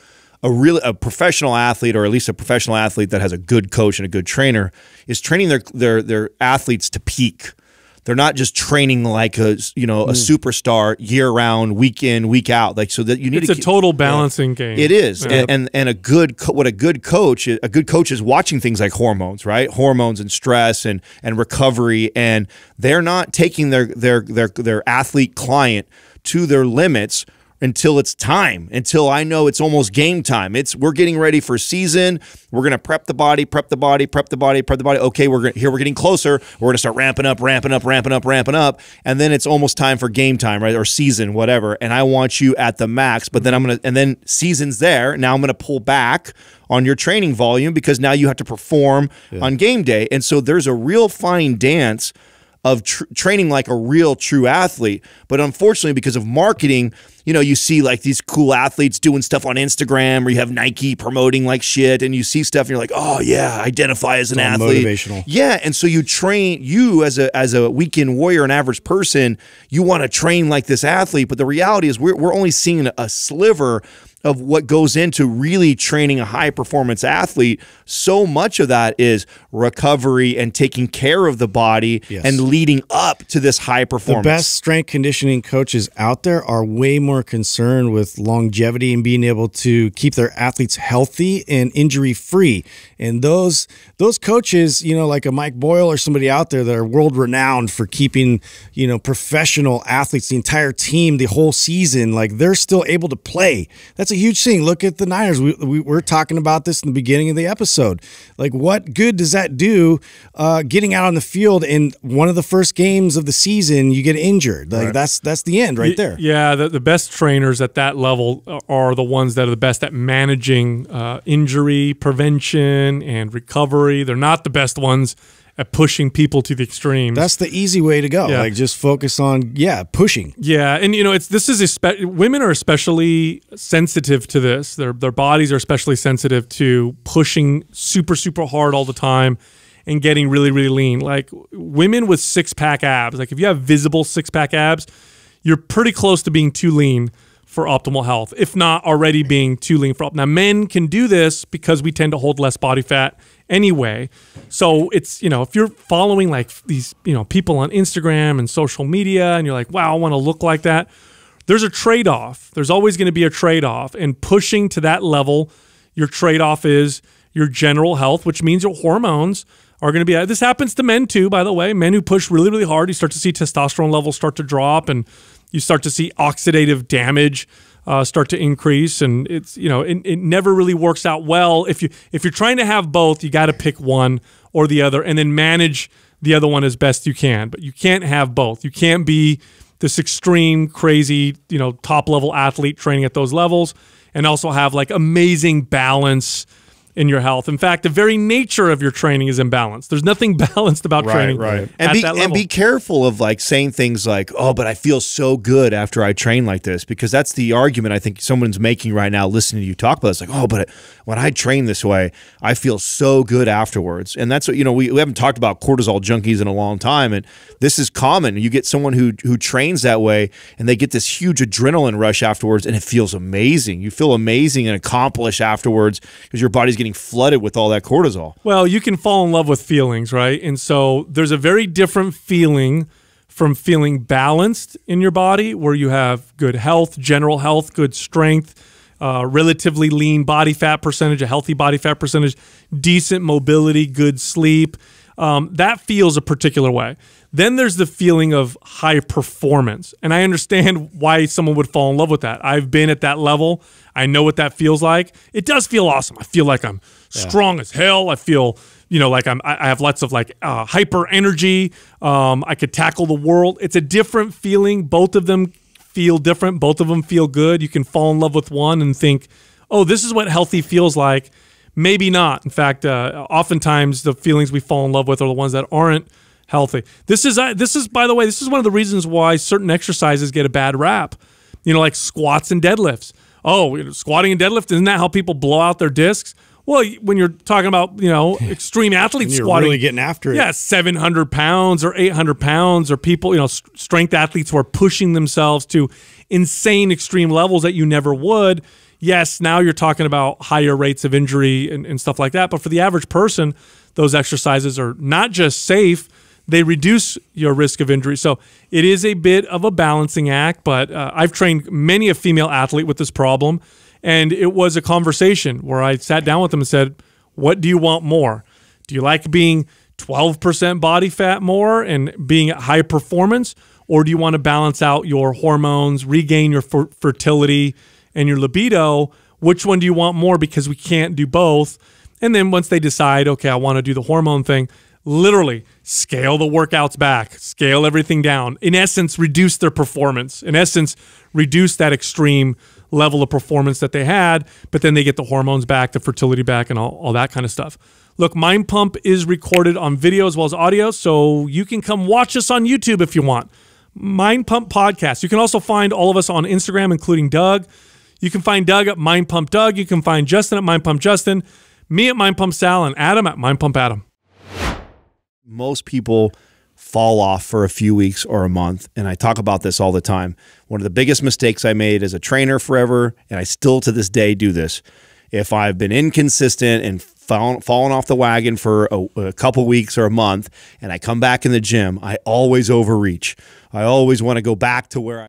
a really a professional athlete or at least a professional athlete that has a good coach and a good trainer is training their their their athletes to peak. They're not just training like a you know a mm. superstar year round, week in, week out. Like so that you need it's to a total balancing game. It is, and, and, and a good what a good coach a good coach is watching things like hormones, right? Hormones and stress and and recovery, and they're not taking their their their their athlete client to their limits until it's time, until I know it's almost game time. It's we're getting ready for season. We're gonna prep the body, prep the body, prep the body, prep the body. Okay, we're gonna, here. We're getting closer. We're gonna start ramping up, ramping up, ramping up, ramping up, and then it's almost time for game time, right, or season, whatever. And I want you at the max. But then I'm gonna, and then season's there. Now I'm gonna pull back on your training volume because now you have to perform yeah. on game day. And so there's a real fine dance of tr training like a real true athlete. But unfortunately, because of marketing, you know, you see like these cool athletes doing stuff on Instagram, or you have Nike promoting like shit, and you see stuff, and you're like, oh yeah, identify as an athlete, motivational, yeah. And so you train you as a as a weekend warrior, an average person, you want to train like this athlete, but the reality is we're we're only seeing a sliver of what goes into really training a high performance athlete, so much of that is recovery and taking care of the body yes. and leading up to this high performance. The best strength conditioning coaches out there are way more concerned with longevity and being able to keep their athletes healthy and injury free and those those coaches, you know, like a Mike Boyle or somebody out there that are world renowned for keeping, you know, professional athletes, the entire team, the whole season, like they're still able to play. That's a huge thing. Look at the Niners. We, we were talking about this in the beginning of the episode. Like, what good does that do? Uh, getting out on the field in one of the first games of the season, you get injured. Like right. that's that's the end right there. Yeah, the, the best trainers at that level uh, are the ones that are the best at managing uh, injury prevention and recovery. They're not the best ones at pushing people to the extremes. That's the easy way to go. Yeah. Like just focus on yeah, pushing. Yeah, and you know, it's this is women are especially sensitive to this. Their their bodies are especially sensitive to pushing super super hard all the time and getting really really lean. Like women with six-pack abs, like if you have visible six-pack abs, you're pretty close to being too lean for optimal health, if not already being too lean for up. Now, men can do this because we tend to hold less body fat anyway. So it's, you know, if you're following like these, you know, people on Instagram and social media and you're like, wow, I want to look like that, there's a trade off. There's always going to be a trade off. And pushing to that level, your trade off is your general health, which means your hormones are going to be. Uh, this happens to men too, by the way. Men who push really, really hard, you start to see testosterone levels start to drop and you start to see oxidative damage uh, start to increase and it's you know it, it never really works out well if you if you're trying to have both you got to pick one or the other and then manage the other one as best you can but you can't have both you can't be this extreme crazy you know top level athlete training at those levels and also have like amazing balance in your health. In fact, the very nature of your training is imbalanced. There's nothing balanced about right, training. Right. And be, and be careful of like saying things like, "Oh, but I feel so good after I train like this," because that's the argument I think someone's making right now listening to you talk about. this. It's like, "Oh, but when I train this way, I feel so good afterwards." And that's what you know. We, we haven't talked about cortisol junkies in a long time, and this is common. You get someone who who trains that way, and they get this huge adrenaline rush afterwards, and it feels amazing. You feel amazing and accomplished afterwards because your body's getting getting flooded with all that cortisol. Well, you can fall in love with feelings, right? And so there's a very different feeling from feeling balanced in your body, where you have good health, general health, good strength, uh, relatively lean body fat percentage, a healthy body fat percentage, decent mobility, good sleep, um, that feels a particular way. Then there's the feeling of high performance. And I understand why someone would fall in love with that. I've been at that level. I know what that feels like. It does feel awesome. I feel like I'm yeah. strong as hell. I feel, you know, like I'm, I have lots of like uh, hyper energy. Um, I could tackle the world. It's a different feeling. Both of them feel different. Both of them feel good. You can fall in love with one and think, oh, this is what healthy feels like. Maybe not. In fact, uh, oftentimes the feelings we fall in love with are the ones that aren't healthy. This is uh, this is by the way, this is one of the reasons why certain exercises get a bad rap. You know, like squats and deadlifts. Oh, you know, squatting and deadlift isn't that how people blow out their discs? Well, when you're talking about you know extreme athletes you're squatting, really getting after it. Yeah, 700 pounds or 800 pounds, or people you know strength athletes who are pushing themselves to insane extreme levels that you never would yes, now you're talking about higher rates of injury and, and stuff like that. But for the average person, those exercises are not just safe, they reduce your risk of injury. So it is a bit of a balancing act, but uh, I've trained many a female athlete with this problem. And it was a conversation where I sat down with them and said, What do you want more? Do you like being 12% body fat more and being at high performance? Or do you want to balance out your hormones, regain your fertility, and your libido, which one do you want more because we can't do both. And then once they decide, okay, I want to do the hormone thing, literally scale the workouts back, scale everything down. In essence, reduce their performance. In essence, reduce that extreme level of performance that they had, but then they get the hormones back, the fertility back, and all, all that kind of stuff. Look, Mind Pump is recorded on video as well as audio, so you can come watch us on YouTube if you want. Mind Pump Podcast. You can also find all of us on Instagram, including Doug. You can find Doug at Mind Pump Doug. You can find Justin at Mind Pump Justin, me at Mind Pump Sal, and Adam at Mind Pump Adam. Most people fall off for a few weeks or a month. And I talk about this all the time. One of the biggest mistakes I made as a trainer forever, and I still to this day do this. If I've been inconsistent and fallen, off the wagon for a, a couple weeks or a month, and I come back in the gym, I always overreach. I always want to go back to where I